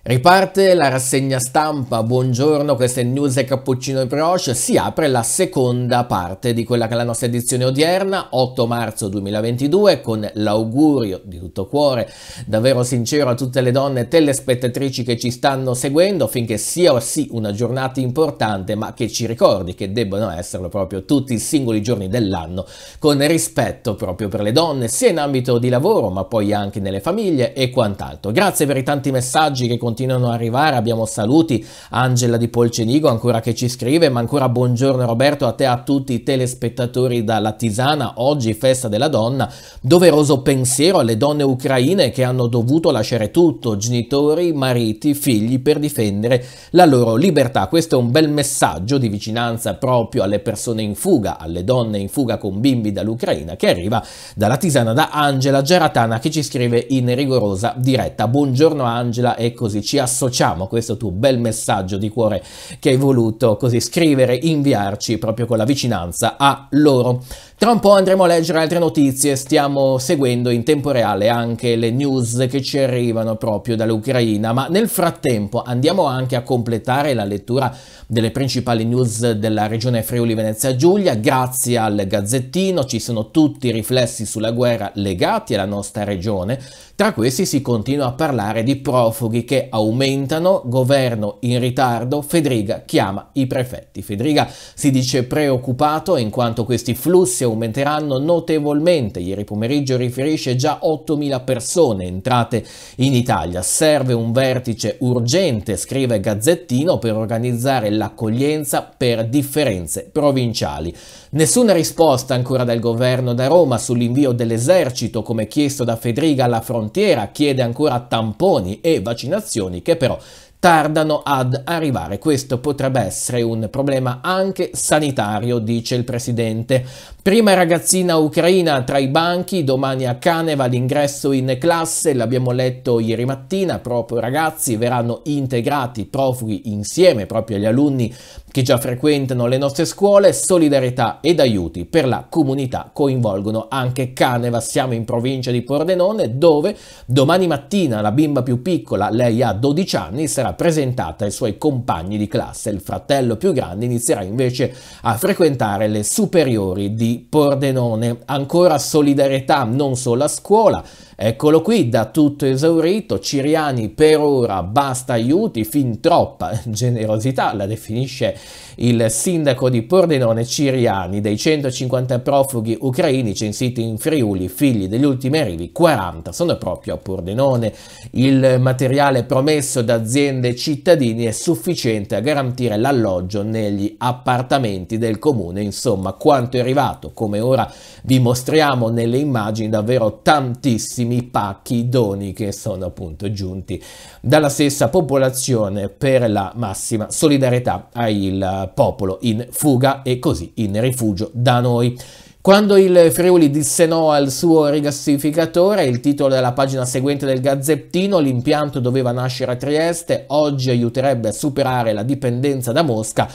Riparte la rassegna stampa, buongiorno, questa è News e Cappuccino e Proche, si apre la seconda parte di quella che è la nostra edizione odierna, 8 marzo 2022, con l'augurio di tutto cuore, davvero sincero a tutte le donne telespettatrici che ci stanno seguendo, affinché sia sì una giornata importante, ma che ci ricordi che debbano esserlo proprio tutti i singoli giorni dell'anno, con rispetto proprio per le donne, sia in ambito di lavoro, ma poi anche nelle famiglie e quant'altro. Grazie per i tanti messaggi che continuate continuano ad arrivare, abbiamo saluti Angela di Polcenigo ancora che ci scrive, ma ancora buongiorno Roberto a te e a tutti i telespettatori dalla Tisana, oggi festa della donna, doveroso pensiero alle donne ucraine che hanno dovuto lasciare tutto, genitori, mariti, figli per difendere la loro libertà. Questo è un bel messaggio di vicinanza proprio alle persone in fuga, alle donne in fuga con bimbi dall'Ucraina che arriva dalla Tisana da Angela Geratana che ci scrive in rigorosa diretta. Buongiorno Angela e così ci associamo a questo tuo bel messaggio di cuore che hai voluto così scrivere, inviarci proprio con la vicinanza a loro. Tra un po' andremo a leggere altre notizie, stiamo seguendo in tempo reale anche le news che ci arrivano proprio dall'Ucraina, ma nel frattempo andiamo anche a completare la lettura delle principali news della regione Friuli Venezia Giulia, grazie al Gazzettino ci sono tutti i riflessi sulla guerra legati alla nostra regione, tra questi si continua a parlare di profughi che aumentano, governo in ritardo, Federica chiama i prefetti. Federica si dice preoccupato in quanto questi flussi aumenteranno notevolmente. Ieri pomeriggio riferisce già 8.000 persone entrate in Italia. Serve un vertice urgente, scrive Gazzettino, per organizzare l'accoglienza per differenze provinciali. Nessuna risposta ancora dal governo da Roma sull'invio dell'esercito come chiesto da Federica alla frontiera, chiede ancora tamponi e vaccinazioni che però tardano ad arrivare. Questo potrebbe essere un problema anche sanitario, dice il presidente. Prima ragazzina ucraina tra i banchi, domani a Caneva l'ingresso in classe, l'abbiamo letto ieri mattina, proprio ragazzi verranno integrati profughi insieme proprio agli alunni che già frequentano le nostre scuole, solidarietà ed aiuti per la comunità coinvolgono anche Caneva, siamo in provincia di Pordenone dove domani mattina la bimba più piccola, lei ha 12 anni, sarà presentata ai suoi compagni di classe. Il fratello più grande inizierà invece a frequentare le superiori di Pordenone. Ancora solidarietà non solo a scuola, Eccolo qui, da tutto esaurito, Ciriani per ora basta aiuti, fin troppa generosità, la definisce il sindaco di Pordenone Ciriani, dei 150 profughi ucraini censiti in Friuli, figli degli ultimi arrivi, 40 sono proprio a Pordenone. Il materiale promesso da aziende e cittadini è sufficiente a garantire l'alloggio negli appartamenti del comune, insomma quanto è arrivato, come ora vi mostriamo nelle immagini, davvero tantissimi primi pacchi doni che sono appunto giunti dalla stessa popolazione per la massima solidarietà al popolo in fuga e così in rifugio da noi. Quando il Friuli disse no al suo rigassificatore, il titolo della pagina seguente del Gazzettino, l'impianto doveva nascere a Trieste, oggi aiuterebbe a superare la dipendenza da Mosca,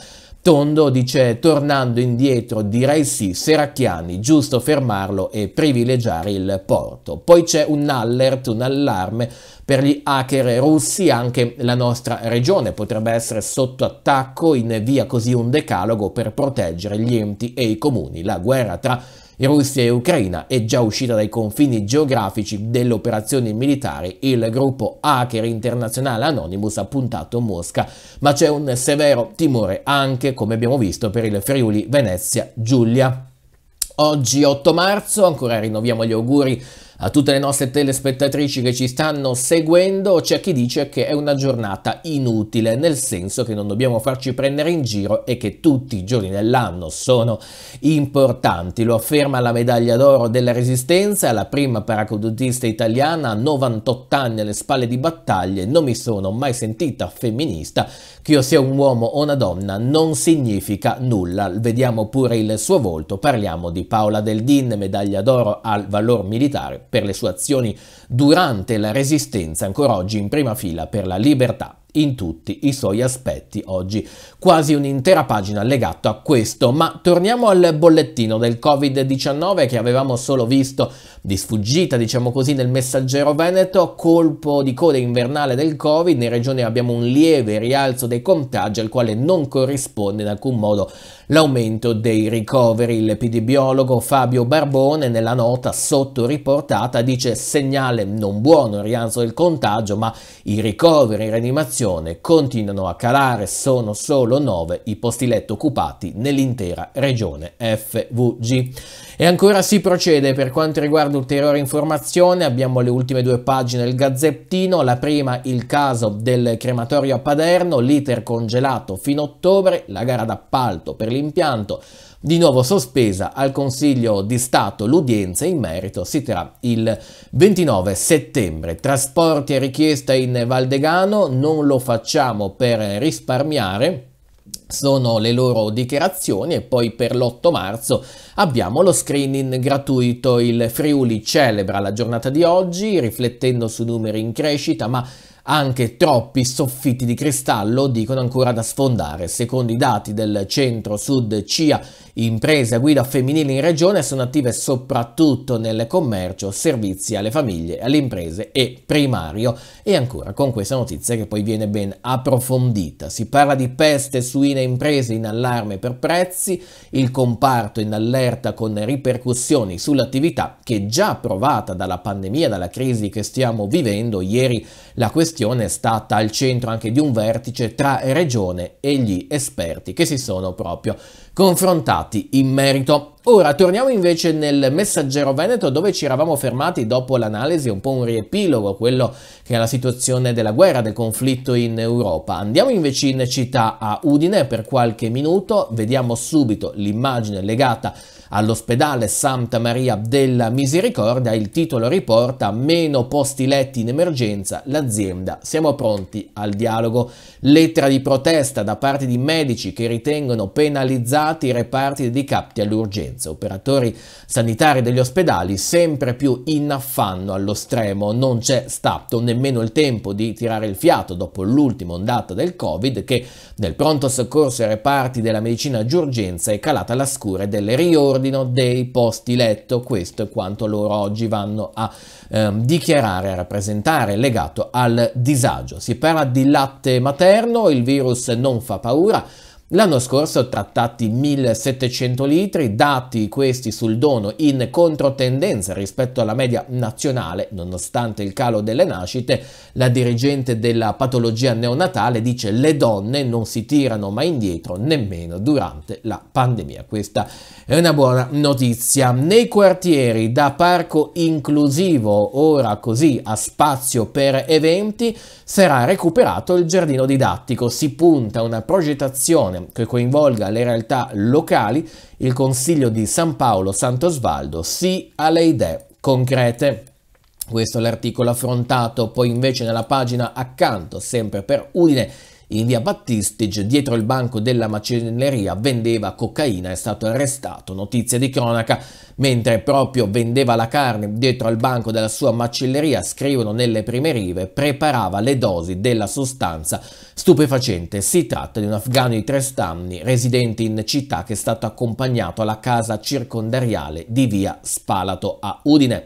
Tondo dice tornando indietro direi sì, Seracchiani, giusto fermarlo e privilegiare il porto. Poi c'è un alert, un allarme per gli hacker russi, anche la nostra regione potrebbe essere sotto attacco, in via così un decalogo per proteggere gli enti e i comuni. La guerra tra Russia e Ucraina è già uscita dai confini geografici delle operazioni militari, il gruppo hacker internazionale Anonymous ha puntato Mosca, ma c'è un severo timore anche, come abbiamo visto, per il Friuli Venezia Giulia. Oggi 8 marzo, ancora rinnoviamo gli auguri a tutte le nostre telespettatrici che ci stanno seguendo c'è chi dice che è una giornata inutile, nel senso che non dobbiamo farci prendere in giro e che tutti i giorni dell'anno sono importanti. Lo afferma la medaglia d'oro della Resistenza, la prima paracadutista italiana, 98 anni alle spalle di battaglie, non mi sono mai sentita femminista, che io sia un uomo o una donna non significa nulla. Vediamo pure il suo volto. Parliamo di Paola Del Din, medaglia d'oro al valor militare per le sue azioni durante la resistenza, ancora oggi in prima fila per la libertà in tutti i suoi aspetti oggi. Quasi un'intera pagina legata a questo, ma torniamo al bollettino del Covid-19 che avevamo solo visto di sfuggita, diciamo così, nel messaggero veneto, colpo di coda invernale del Covid, in regione abbiamo un lieve rialzo dei contagi al quale non corrisponde in alcun modo L'aumento dei ricoveri, l'epidemiologo Fabio Barbone nella nota sottoriportata dice segnale non buono il rialzo del contagio, ma i ricoveri in rianimazione continuano a calare, sono solo 9 i posti letto occupati nell'intera regione FVG. E ancora si procede per quanto riguarda ulteriori informazioni, abbiamo le ultime due pagine del Gazzettino, la prima il caso del crematorio a Paderno, l'iter congelato fino a ottobre, la gara d'appalto per l'impianto. Di nuovo sospesa al Consiglio di Stato l'udienza in merito, si terrà il 29 settembre. Trasporti a richiesta in Valdegano, non lo facciamo per risparmiare, sono le loro dichiarazioni e poi per l'8 marzo abbiamo lo screening gratuito. Il Friuli celebra la giornata di oggi riflettendo su numeri in crescita ma anche troppi soffitti di cristallo dicono ancora da sfondare. Secondo i dati del centro-sud CIA Imprese a guida femminile in regione sono attive soprattutto nel commercio, servizi alle famiglie, alle imprese e primario. E ancora con questa notizia che poi viene ben approfondita. Si parla di peste suina imprese in allarme per prezzi, il comparto in allerta con ripercussioni sull'attività che già provata dalla pandemia, dalla crisi che stiamo vivendo. Ieri la questione è stata al centro anche di un vertice tra regione e gli esperti che si sono proprio confrontati in merito. Ora torniamo invece nel messaggero veneto dove ci eravamo fermati dopo l'analisi, un po' un riepilogo, quello che è la situazione della guerra, del conflitto in Europa. Andiamo invece in città a Udine per qualche minuto, vediamo subito l'immagine legata all'ospedale Santa Maria della Misericordia, il titolo riporta meno posti letti in emergenza, l'azienda, siamo pronti al dialogo. Lettera di protesta da parte di medici che ritengono penalizzati i reparti dedicati all'urgenza emergenza. Operatori sanitari degli ospedali sempre più in affanno allo stremo, non c'è stato nemmeno il tempo di tirare il fiato dopo l'ultima ondata del Covid che nel pronto soccorso ai reparti della medicina d'urgenza è calata la scura del riordino dei posti letto. Questo è quanto loro oggi vanno a eh, dichiarare, a rappresentare legato al disagio. Si parla di latte materno, il virus non fa paura, L'anno scorso trattati 1700 litri, dati questi sul dono in controtendenza rispetto alla media nazionale, nonostante il calo delle nascite, la dirigente della patologia neonatale dice le donne non si tirano mai indietro nemmeno durante la pandemia. Questa è una buona notizia. Nei quartieri da parco inclusivo, ora così a spazio per eventi, sarà recuperato il giardino didattico, si punta a una progettazione un'azione che coinvolga le realtà locali, il Consiglio di San Paolo Santo Sant'Osvaldo sì alle idee concrete. Questo è l'articolo affrontato poi invece nella pagina accanto, sempre per Udine in via Battistic, dietro il banco della macelleria, vendeva cocaina, è stato arrestato, notizia di cronaca, mentre proprio vendeva la carne dietro al banco della sua macelleria, scrivono nelle prime rive, preparava le dosi della sostanza stupefacente. Si tratta di un afgano di tre anni, residente in città, che è stato accompagnato alla casa circondariale di via Spalato a Udine.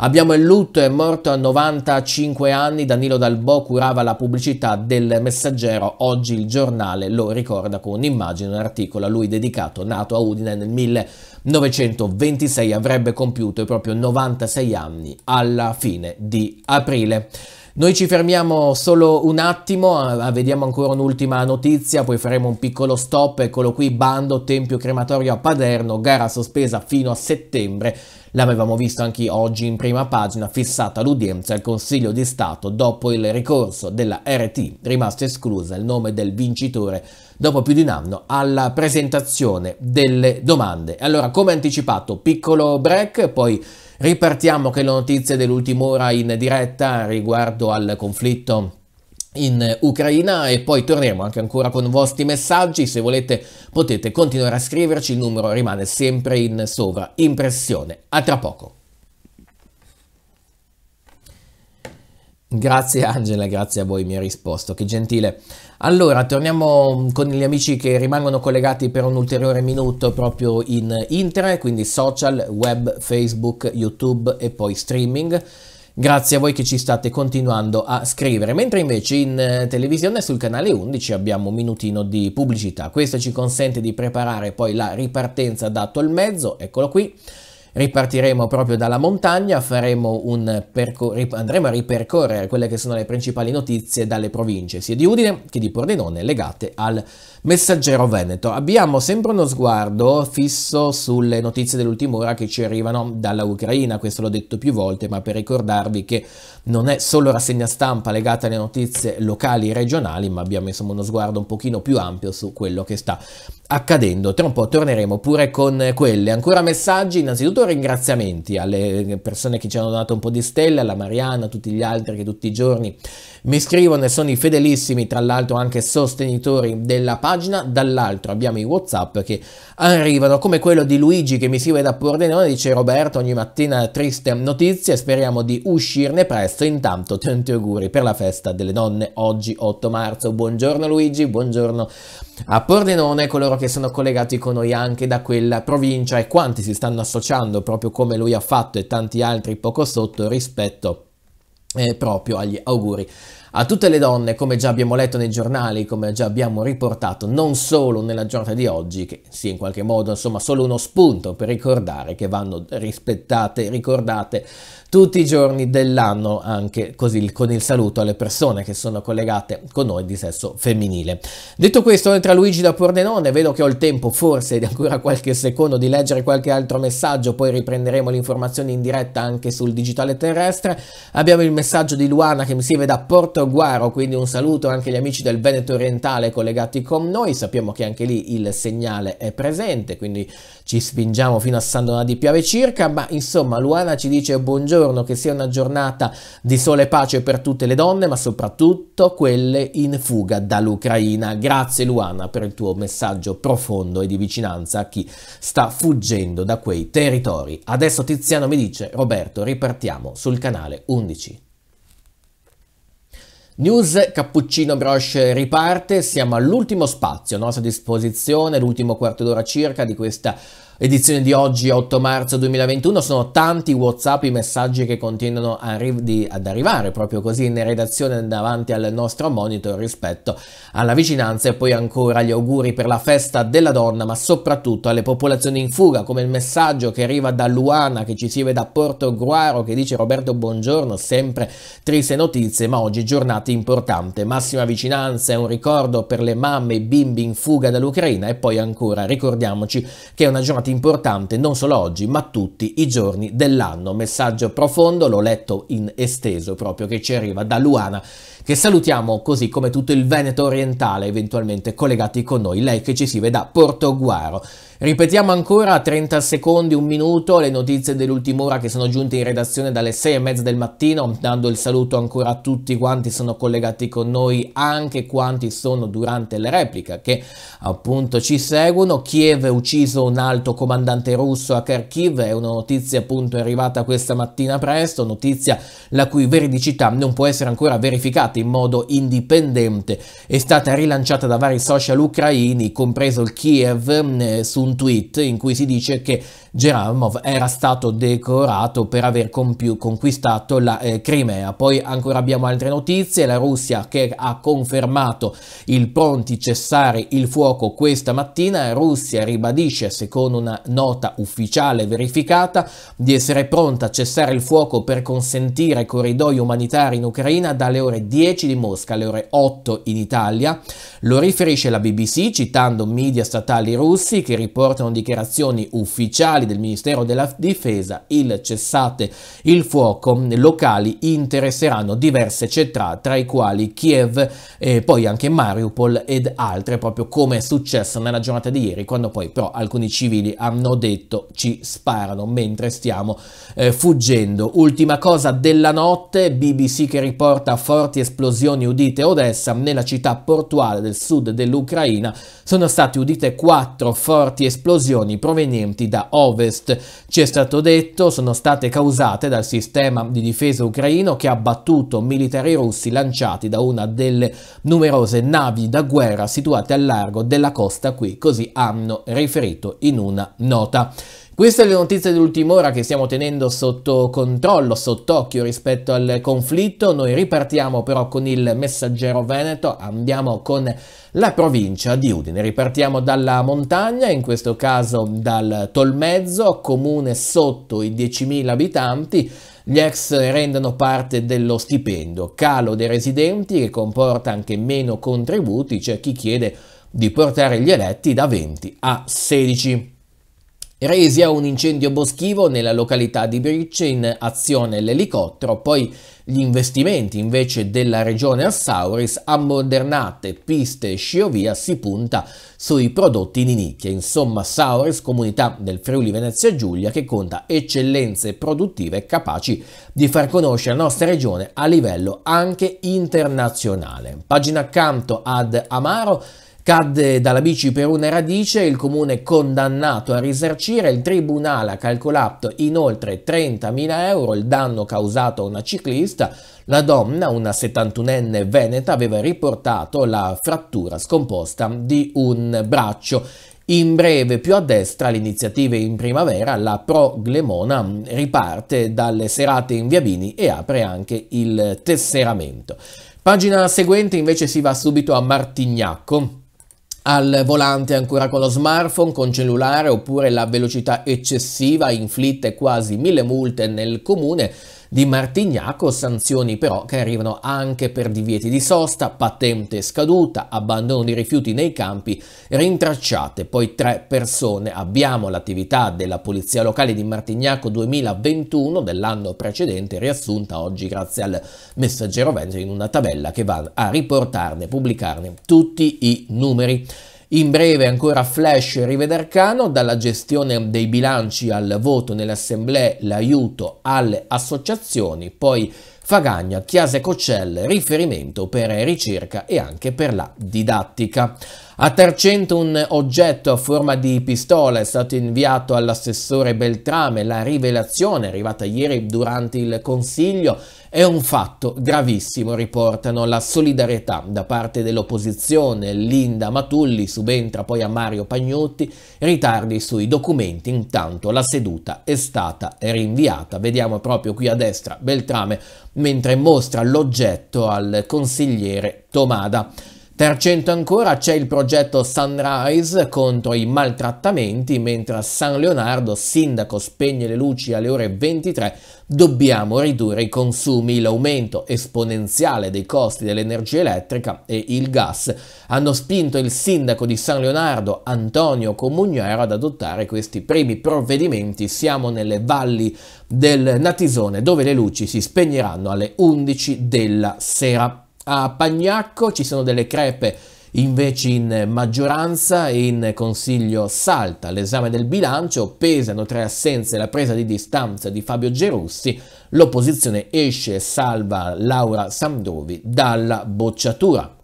Abbiamo il lutto, è morto a 95 anni, Danilo Dalbo curava la pubblicità del messaggero, oggi il giornale lo ricorda con un'immagine, un articolo a lui dedicato, nato a Udine nel 1926, avrebbe compiuto proprio 96 anni alla fine di aprile. Noi ci fermiamo solo un attimo, vediamo ancora un'ultima notizia, poi faremo un piccolo stop, eccolo qui, bando Tempio Crematorio a Paderno, gara sospesa fino a settembre, l'avevamo visto anche oggi in prima pagina, fissata l'udienza al Consiglio di Stato dopo il ricorso della RT, rimasto esclusa il nome del vincitore dopo più di un anno alla presentazione delle domande. Allora, come anticipato, piccolo break, poi Ripartiamo con le notizie dell'ultima ora in diretta riguardo al conflitto in Ucraina e poi torneremo anche ancora con i vostri messaggi, se volete potete continuare a scriverci, il numero rimane sempre in sovraimpressione. A tra poco. Grazie Angela, grazie a voi mi ha risposto, che gentile. Allora, torniamo mm, con gli amici che rimangono collegati per un ulteriore minuto proprio in internet, quindi social, web, Facebook, YouTube e poi streaming. Grazie a voi che ci state continuando a scrivere, mentre invece in eh, televisione sul canale 11 abbiamo un minutino di pubblicità. Questo ci consente di preparare poi la ripartenza dato il mezzo, eccolo qui Ripartiremo proprio dalla montagna, andremo a ripercorrere quelle che sono le principali notizie dalle province sia di Udine che di Pordenone legate al Messaggero Veneto. Abbiamo sempre uno sguardo fisso sulle notizie dell'ultima ora che ci arrivano dalla Ucraina, questo l'ho detto più volte, ma per ricordarvi che non è solo rassegna stampa legata alle notizie locali e regionali, ma abbiamo insomma uno sguardo un pochino più ampio su quello che sta accadendo. Tra un po' torneremo pure con quelle. Ancora messaggi, innanzitutto ringraziamenti alle persone che ci hanno donato un po' di stelle, alla Mariana, a tutti gli altri che tutti i giorni mi scrivono e sono i fedelissimi, tra l'altro anche sostenitori della pagina pagina, dall'altro abbiamo i Whatsapp che arrivano, come quello di Luigi che mi scrive da Pordenone, dice Roberto ogni mattina triste notizie, speriamo di uscirne presto, intanto tanti auguri per la festa delle donne oggi 8 marzo, buongiorno Luigi, buongiorno a Pordenone, coloro che sono collegati con noi anche da quella provincia e quanti si stanno associando proprio come lui ha fatto e tanti altri poco sotto rispetto eh, proprio agli auguri a tutte le donne, come già abbiamo letto nei giornali, come già abbiamo riportato, non solo nella giornata di oggi, che sia in qualche modo insomma solo uno spunto per ricordare che vanno rispettate, ricordate tutti i giorni dell'anno, anche così con il saluto alle persone che sono collegate con noi di sesso femminile. Detto questo, entra Luigi da Pordenone, vedo che ho il tempo forse di ancora qualche secondo di leggere qualche altro messaggio, poi riprenderemo le informazioni in diretta anche sul digitale terrestre. Abbiamo il messaggio di Luana che mi scrive da Porto Guaro, quindi un saluto anche agli amici del Veneto orientale collegati con noi, sappiamo che anche lì il segnale è presente, quindi ci spingiamo fino a San Donà di Piave circa, ma insomma Luana ci dice buongiorno giorno, che sia una giornata di sole e pace per tutte le donne, ma soprattutto quelle in fuga dall'Ucraina. Grazie Luana per il tuo messaggio profondo e di vicinanza a chi sta fuggendo da quei territori. Adesso Tiziano mi dice, Roberto, ripartiamo sul canale 11. News Cappuccino Broche riparte, siamo all'ultimo spazio a nostra disposizione, l'ultimo quarto d'ora circa di questa edizione di oggi 8 marzo 2021 sono tanti whatsapp i messaggi che continuano arri- di, ad arrivare proprio così in redazione davanti al nostro monitor rispetto alla vicinanza e poi ancora gli auguri per la festa della donna ma soprattutto alle popolazioni in fuga come il messaggio che arriva da Luana che ci scrive da Porto Guaro che dice Roberto buongiorno sempre triste notizie ma oggi giornata importante massima vicinanza è un ricordo per le mamme e i bimbi in fuga dall'Ucraina e poi ancora ricordiamoci che è una giornata parte importante non solo oggi ma tutti i giorni dell'anno. Messaggio profondo, l'ho letto in esteso proprio, che ci arriva da Luana che salutiamo così come tutto il Veneto orientale eventualmente collegati con noi, lei che ci si vede da Portoguaro. Ripetiamo ancora 30 secondi, un minuto, le notizie dell'ultima ora che sono giunte in redazione dalle 6 e mezza del mattino, dando il saluto ancora a tutti quanti sono collegati con noi, anche quanti sono durante la replica che appunto ci seguono. Kiev è ucciso un alto comandante russo a Kharkiv, è una notizia appunto arrivata questa mattina presto, notizia la cui veridicità non può essere ancora verificata realizzata in modo indipendente è stata rilanciata da vari social ucraini, compreso il Kiev, mm, eh, su un tweet in cui si dice che Geramov era stato decorato per aver conquistato la eh, Crimea. Poi ancora abbiamo altre notizie, la Russia che ha confermato il pronti cessare il fuoco questa mattina, Russia ribadisce secondo una nota ufficiale verificata di essere pronta a cessare il fuoco per consentire corridoi umanitari in Ucraina dalle ore 10 di Mosca alle ore 8 in Italia. Lo riferisce la BBC citando media statali russi che riportano dichiarazioni ufficiali del Ministero della Difesa il cessate il fuoco locali interesseranno diverse città, tra i quali Kiev, e poi anche Mariupol ed altre, proprio come è successo nella giornata di ieri, quando poi però alcuni civili hanno detto ci sparano mentre stiamo eh, fuggendo. Ultima cosa della notte, BBC che riporta forti esplosioni udite a Odessa nella città portuale del sud dell'Ucraina sono state udite quattro forti esplosioni provenienti da ovest ovest, ci è stato detto, sono state causate dal sistema di difesa ucraino che ha battuto militari russi lanciati da una delle numerose navi da guerra situate al largo della costa qui, così hanno riferito in una nota. Queste le notizie dell'ultima ora che stiamo tenendo sotto controllo, sott'occhio rispetto al conflitto. Noi ripartiamo però con il messaggero veneto, andiamo con la provincia di Udine. Ripartiamo dalla montagna, in questo caso dal Tolmezzo, comune sotto i 10.000 abitanti. Gli ex rendono parte dello stipendio, calo dei residenti che comporta anche meno contributi, c'è cioè chi chiede di portare gli eletti da 20 a 16. Resi a un incendio boschivo nella località di Brice in azione l'elicottero, poi gli investimenti invece della regione Assauris a piste e sciovia si punta sui prodotti di nicchia. Insomma Sauris, comunità del Friuli Venezia Giulia che conta eccellenze produttive capaci di far conoscere la nostra regione a livello anche internazionale. Pagina accanto ad Amaro cadde dalla bici per una radice, il comune condannato a risarcire, il tribunale ha calcolato inoltre 30.000 euro il danno causato a una ciclista, la donna, una 71enne veneta, aveva riportato la frattura scomposta di un braccio. In breve, più a destra, l'iniziativa in primavera, la Pro Glemona, riparte dalle serate in Viabini e apre anche il tesseramento. Pagina seguente invece si va subito a Martignacco al volante ancora con lo smartphone, con cellulare oppure la velocità eccessiva inflitte quasi mille multe nel comune di Martignaco, sanzioni però che arrivano anche per divieti di sosta, patente scaduta, abbandono di rifiuti nei campi, rintracciate poi tre persone. Abbiamo l'attività della Polizia Locale di Martignaco 2021 dell'anno precedente riassunta oggi grazie al Messaggero Vento in una tabella che va a riportarne, pubblicarne tutti i numeri. In breve ancora Flash Rivedercano, dalla gestione dei bilanci al voto nelle assemblee, l'aiuto alle associazioni, poi Fagagna, Chiase Coccelle, riferimento per ricerca e anche per la didattica. A Tarcento un oggetto a forma di pistola è stato inviato all'assessore Beltrame. La rivelazione arrivata ieri durante il Consiglio è un fatto gravissimo, riportano la solidarietà da parte dell'opposizione. Linda Matulli subentra poi a Mario Pagnotti, ritardi sui documenti, intanto la seduta è stata rinviata. Vediamo proprio qui a destra Beltrame mentre mostra l'oggetto al consigliere Tomada. Tercento ancora c'è il progetto Sunrise contro i maltrattamenti, mentre a San Leonardo, sindaco, spegne le luci alle ore 23, dobbiamo ridurre i consumi. L'aumento esponenziale dei costi dell'energia elettrica e il gas hanno spinto il sindaco di San Leonardo, Antonio Comugnaro, ad adottare questi primi provvedimenti. Siamo nelle valli del Natisone, dove le luci si spegneranno alle 11 della sera a Pagnacco, ci sono delle crepe invece in maggioranza e in consiglio salta l'esame del bilancio, pesano tre assenze la presa di distanza di Fabio Gerussi, l'opposizione esce e salva Laura Sandovi dalla bocciatura.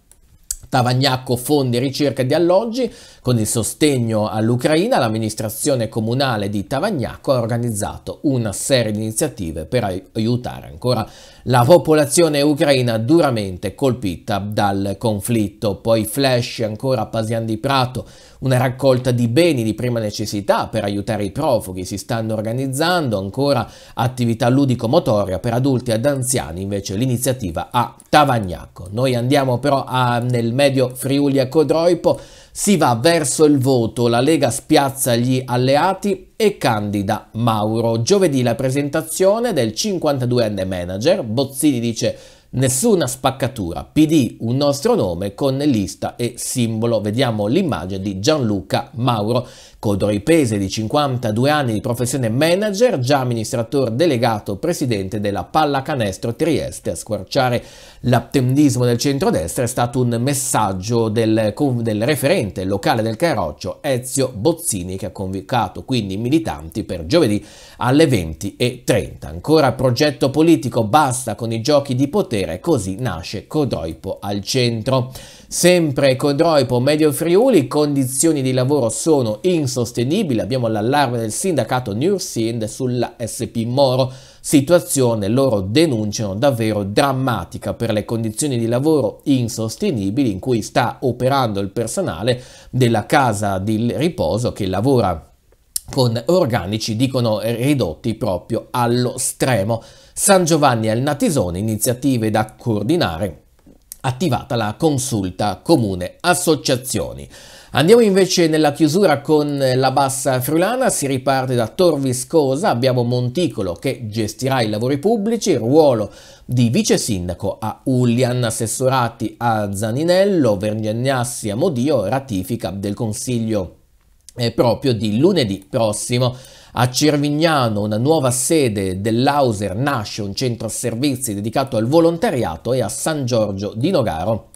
Tavagnacco fondi ricerca di alloggi con il sostegno all'Ucraina, l'amministrazione comunale di Tavagnacco ha organizzato una serie di iniziative per aiutare ancora la popolazione ucraina duramente colpita dal conflitto. Poi flash ancora a Pasian di Prato, una raccolta di beni di prima necessità per aiutare i profughi, si stanno organizzando ancora attività ludico-motoria per adulti ed anziani, invece l'iniziativa a Tavagnacco. Noi andiamo però a, nel medio Friuli a Codroipo, si va verso il voto, la Lega spiazza gli alleati e candida Mauro. Giovedì la presentazione del 52enne manager, Bozzini dice nessuna spaccatura, PD un nostro nome con lista e simbolo. Vediamo l'immagine di Gianluca Mauro Codori Pese, di 52 anni di professione manager, già amministratore delegato presidente della Pallacanestro Trieste. A squarciare l'attendismo del centrodestra è stato un messaggio del, del referente locale del Carroccio, Ezio Bozzini, che ha convocato quindi i militanti per giovedì alle 20.30. Ancora progetto politico, basta con i giochi di potere, così nasce Codroipo al centro. Sempre Codroipo, Medio Friuli, condizioni di lavoro sono insostenibili, abbiamo l'allarme del sindacato New sulla SP Moro, situazione loro denunciano davvero drammatica per le condizioni di lavoro insostenibili in cui sta operando il personale della casa di riposo che lavora con organici, dicono, ridotti proprio allo stremo. San Giovanni al Natisone, iniziative da coordinare attivata la consulta comune associazioni. Andiamo invece nella chiusura con la bassa friulana, si riparte da Tor Viscosa, abbiamo Monticolo che gestirà i lavori pubblici, ruolo di vice sindaco a Ulian, assessorati a Zaninello, Vergnassi a Modio, ratifica del Consiglio eh, proprio di lunedì prossimo. A Cervignano, una nuova sede dell'Auser, nasce un centro servizi dedicato al volontariato e a San Giorgio di Nogaro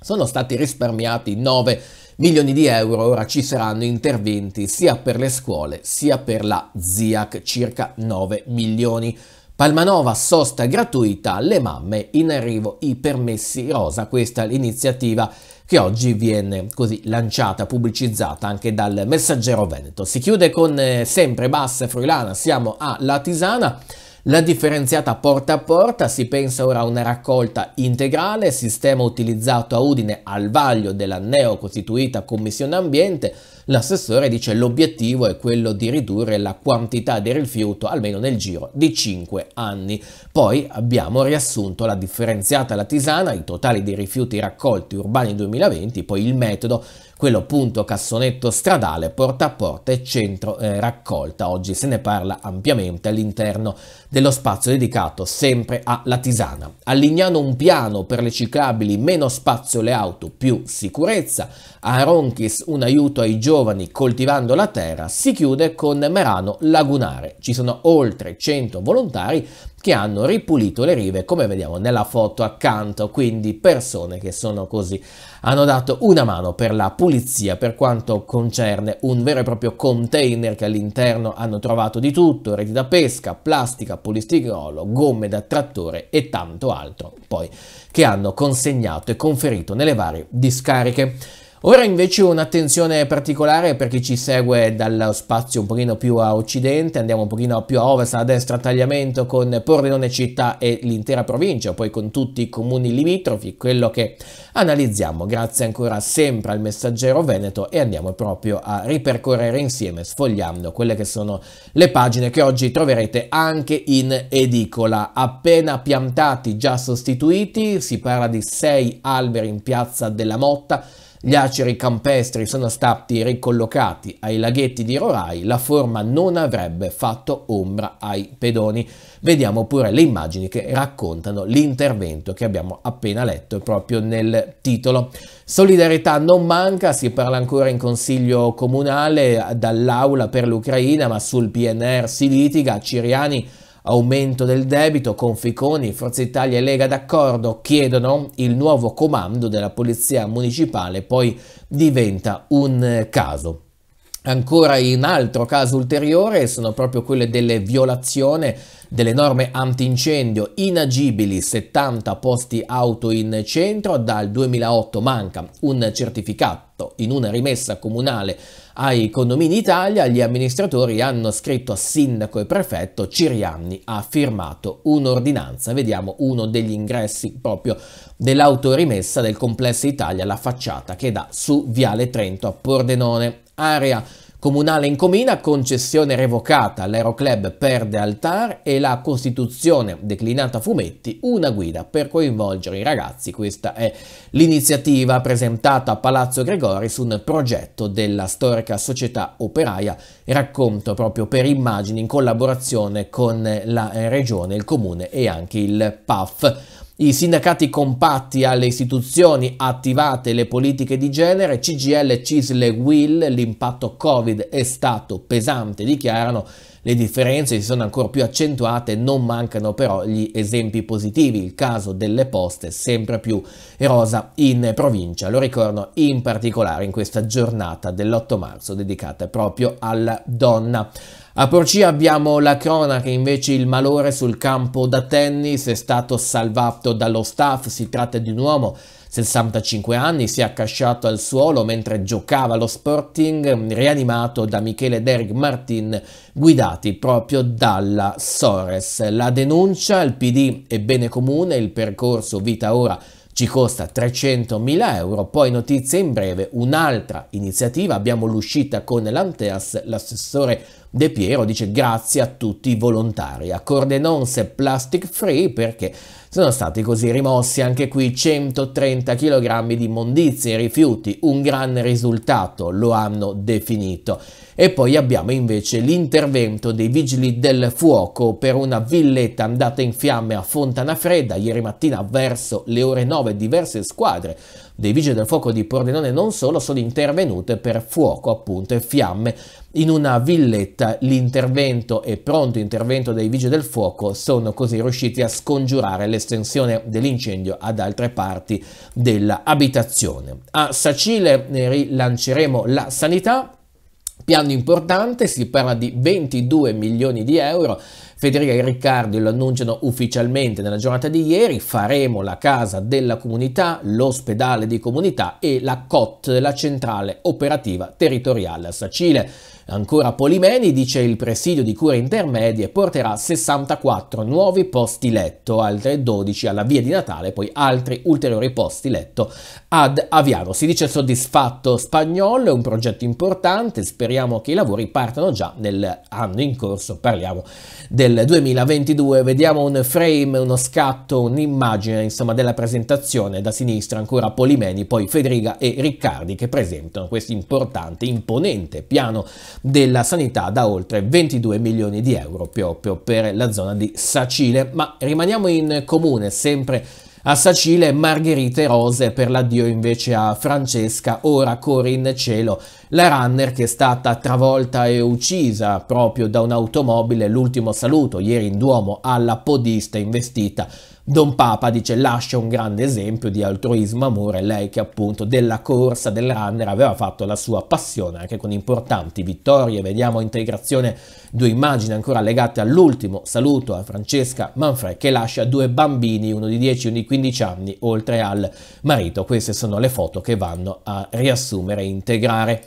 sono stati risparmiati 9 milioni di euro, ora ci saranno interventi sia per le scuole sia per la ZIAC, circa 9 milioni. Palmanova sosta gratuita alle mamme, in arrivo i permessi rosa, questa è l'iniziativa che oggi viene così lanciata, pubblicizzata anche dal Messaggero Veneto. Si chiude con eh, sempre Bassa Fruilana, siamo a Tisana. La differenziata porta a porta si pensa ora a una raccolta integrale, sistema utilizzato a Udine al vaglio della neocostituita Commissione Ambiente. L'assessore dice che l'obiettivo è quello di ridurre la quantità di rifiuto almeno nel giro di 5 anni. Poi abbiamo riassunto la differenziata latisana, i totali di rifiuti raccolti urbani 2020, poi il metodo quello appunto cassonetto stradale porta a porta e centro eh, raccolta. Oggi se ne parla ampiamente all'interno dello spazio dedicato sempre alla Tisana. A Lignano un piano per le ciclabili, meno spazio le auto, più sicurezza. A Ronchis un aiuto ai giovani coltivando la terra. Si chiude con Merano Lagunare. Ci sono oltre 100 volontari che hanno ripulito le rive come vediamo nella foto accanto, quindi persone che sono così, hanno dato una mano per la pulizia per quanto concerne un vero e proprio container che all'interno hanno trovato di tutto, reti da pesca, plastica, polistirolo, gomme da trattore e tanto altro poi che hanno consegnato e conferito nelle varie discariche. Ora invece un'attenzione particolare per chi ci segue dallo spazio un pochino più a occidente, andiamo un pochino più a ovest, a destra, tagliamento con Pordenone città e l'intera provincia, poi con tutti i comuni limitrofi, quello che analizziamo. Grazie ancora sempre al messaggero Veneto e andiamo proprio a ripercorrere insieme, sfogliando quelle che sono le pagine che oggi troverete anche in edicola. Appena piantati, già sostituiti, si parla di sei alberi in piazza della Motta, gli aceri campestri sono stati ricollocati ai laghetti di Rorai, la forma non avrebbe fatto ombra ai pedoni. Vediamo pure le immagini che raccontano l'intervento che abbiamo appena letto proprio nel titolo. Solidarietà non manca, si parla ancora in consiglio comunale dall'aula per l'Ucraina, ma sul PNR si litiga, Ciriani Aumento del debito, Conficoni, Forza Italia e Lega d'accordo chiedono il nuovo comando della Polizia Municipale, poi diventa un caso. Ancora in altro caso ulteriore sono proprio quelle delle violazioni delle norme antincendio inagibili, 70 posti auto in centro, dal 2008 manca un certificato in una rimessa comunale ai condomini Italia gli amministratori hanno scritto a sindaco e prefetto, Cirianni ha firmato un'ordinanza, vediamo uno degli ingressi proprio dell'autorimessa del complesso Italia, la facciata che dà su Viale Trento a Pordenone, area Comunale in Comina, concessione revocata, l'Aeroclub perde altar e la Costituzione declinata a fumetti, una guida per coinvolgere i ragazzi. Questa è l'iniziativa presentata a Palazzo Gregori su un progetto della storica società operaia, racconto proprio per immagini in collaborazione con la eh, regione, il comune e anche il PAF i sindacati compatti alle istituzioni attivate le politiche di genere, CGL, CISL e WIL, l'impatto Covid è stato pesante, dichiarano, le differenze si sono ancora più accentuate, non mancano però gli esempi positivi, il caso delle poste sempre più erosa in provincia, lo ricordo in particolare in questa giornata dell'8 marzo dedicata proprio alla donna. A Porci abbiamo la cronaca invece il malore sul campo da tennis è stato salvato dallo staff, si tratta di un uomo 65 anni, si è accasciato al suolo mentre giocava allo Sporting, rianimato da Michele Derg Martin, guidati proprio dalla Sores. La denuncia, il PD è bene comune, il percorso vita ora ci costa 300.000 euro, poi notizie in breve, un'altra iniziativa, abbiamo l'uscita con l'Anteas, l'assessore De Piero dice grazie a tutti i volontari, a se Plastic Free perché sono stati così rimossi anche qui 130 kg di immondizie e rifiuti, un gran risultato lo hanno definito. E poi abbiamo invece l'intervento dei vigili del fuoco per una villetta andata in fiamme a Fontana Fredda ieri mattina verso le ore 9 diverse squadre dei vigili del fuoco di Pordenone non solo sono intervenute per fuoco appunto e fiamme in una villetta l'intervento e pronto intervento dei vigili del fuoco sono così riusciti a scongiurare l'estensione dell'incendio ad altre parti dell'abitazione. A Sacile eh, rilanceremo la sanità Piano importante, si parla di 22 milioni di euro. Federica e Riccardo lo annunciano ufficialmente nella giornata di ieri, faremo la casa della comunità, l'ospedale di comunità e la COT, la centrale operativa territoriale a Sacile. Ancora Polimeni dice il presidio di cure intermedie porterà 64 nuovi posti letto, altre 12 alla via di Natale, poi altri ulteriori posti letto ad Aviano. Si dice soddisfatto spagnolo, è un progetto importante, speriamo che i lavori partano già nell'anno in corso, parliamo del 2022, vediamo un frame, uno scatto, un'immagine insomma della presentazione da sinistra ancora Polimeni, poi Federica e Riccardi che presentano questo importante, imponente piano della sanità da oltre 22 milioni di euro proprio per la zona di Sacile. Ma rimaniamo in comune, sempre a Sacile Margherite Rose per l'addio invece a Francesca, ora corre in cielo la runner che è stata travolta e uccisa proprio da un'automobile, l'ultimo saluto ieri in Duomo alla podista investita Don Papa dice lascia un grande esempio di altruismo, amore, lei che appunto della corsa del runner aveva fatto la sua passione anche con importanti vittorie, vediamo integrazione due immagini ancora legate all'ultimo saluto a Francesca Manfred che lascia due bambini, uno di 10 e uno di 15 anni, oltre al marito, queste sono le foto che vanno a riassumere e integrare.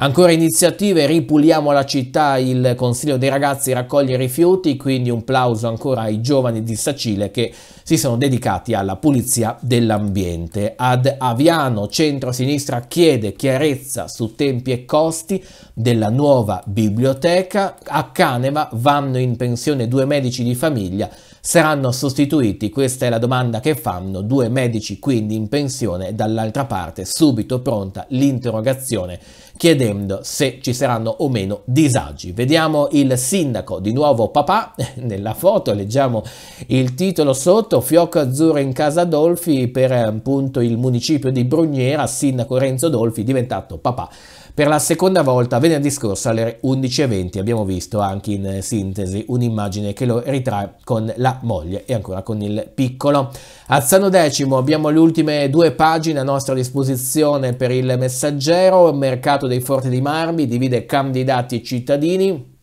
Ancora iniziative, ripuliamo la città, il Consiglio dei ragazzi raccoglie rifiuti, quindi un plauso ancora ai giovani di Sacile che si sono dedicati alla pulizia dell'ambiente. Ad Aviano, centro-sinistra chiede chiarezza su tempi e costi della nuova biblioteca. A Caneva vanno in pensione due medici di famiglia saranno sostituiti, questa è la domanda che fanno, due medici quindi in pensione, dall'altra parte subito pronta l'interrogazione chiedendo se ci saranno o meno disagi. Vediamo il sindaco, di nuovo papà, nella foto, leggiamo il titolo sotto, Fiocco Azzurro in Casa Dolfi per appunto il municipio di Brugnera, sindaco Renzo Dolfi diventato papà per la seconda volta venerdì scorso alle 11.20 abbiamo visto anche in eh, sintesi un'immagine che lo ritrae con la moglie e ancora con il piccolo. Azzano decimo abbiamo le ultime due pagine a nostra disposizione per il messaggero, mercato dei forti di Marmi divide candidati e cittadini.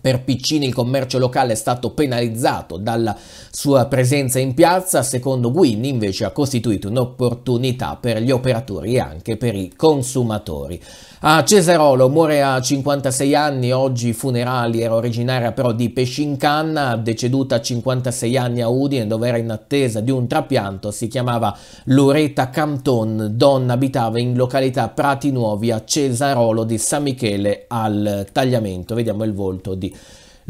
Per Piccini il commercio locale è stato penalizzato dalla sua presenza in piazza, secondo Guini invece ha costituito un'opportunità per gli operatori e anche per i consumatori. A Cesarolo muore a 56 anni, oggi i funerali, era originaria però di Pescincanna, deceduta a 56 anni a Udine dove era in attesa di un trapianto, si chiamava Loretta Canton, donna abitava in località Prati Nuovi a Cesarolo di San Michele al Tagliamento, vediamo il volto di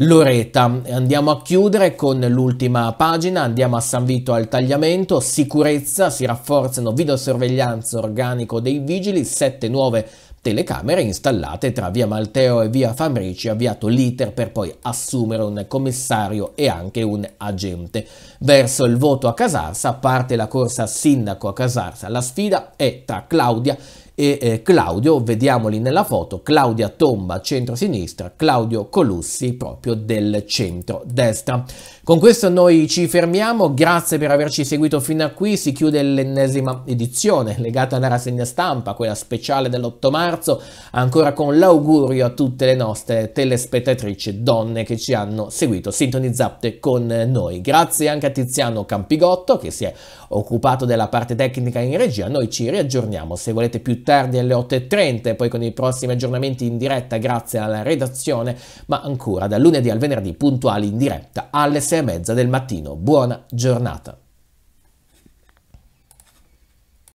Loretta, andiamo a chiudere con l'ultima pagina, andiamo a San Vito al tagliamento, sicurezza, si rafforzano videosorveglianza organico dei vigili, sette nuove telecamere installate tra via Malteo e via Famrici, avviato l'iter per poi assumere un commissario e anche un agente. Verso il voto a Casarsa parte la corsa sindaco a Casarsa. La sfida è tra Claudia e eh, Claudio, vediamoli nella foto, Claudia Tomba centro-sinistra, Claudio Colussi proprio del centro-destra. Con questo noi ci fermiamo, grazie per averci seguito fino a qui, si chiude l'ennesima edizione legata alla rassegna stampa, quella speciale dell'8 marzo, ancora con l'augurio a tutte le nostre telespettatrici donne che ci hanno seguito, sintonizzate con noi. Grazie anche a Tiziano Campigotto che si è occupato della parte tecnica in regia, noi ci riaggiorniamo se volete più tardi alle 8.30 poi con i prossimi aggiornamenti in diretta grazie alla redazione, ma ancora da lunedì al venerdì puntuali in diretta alle 7 e mezza del mattino. Buona giornata!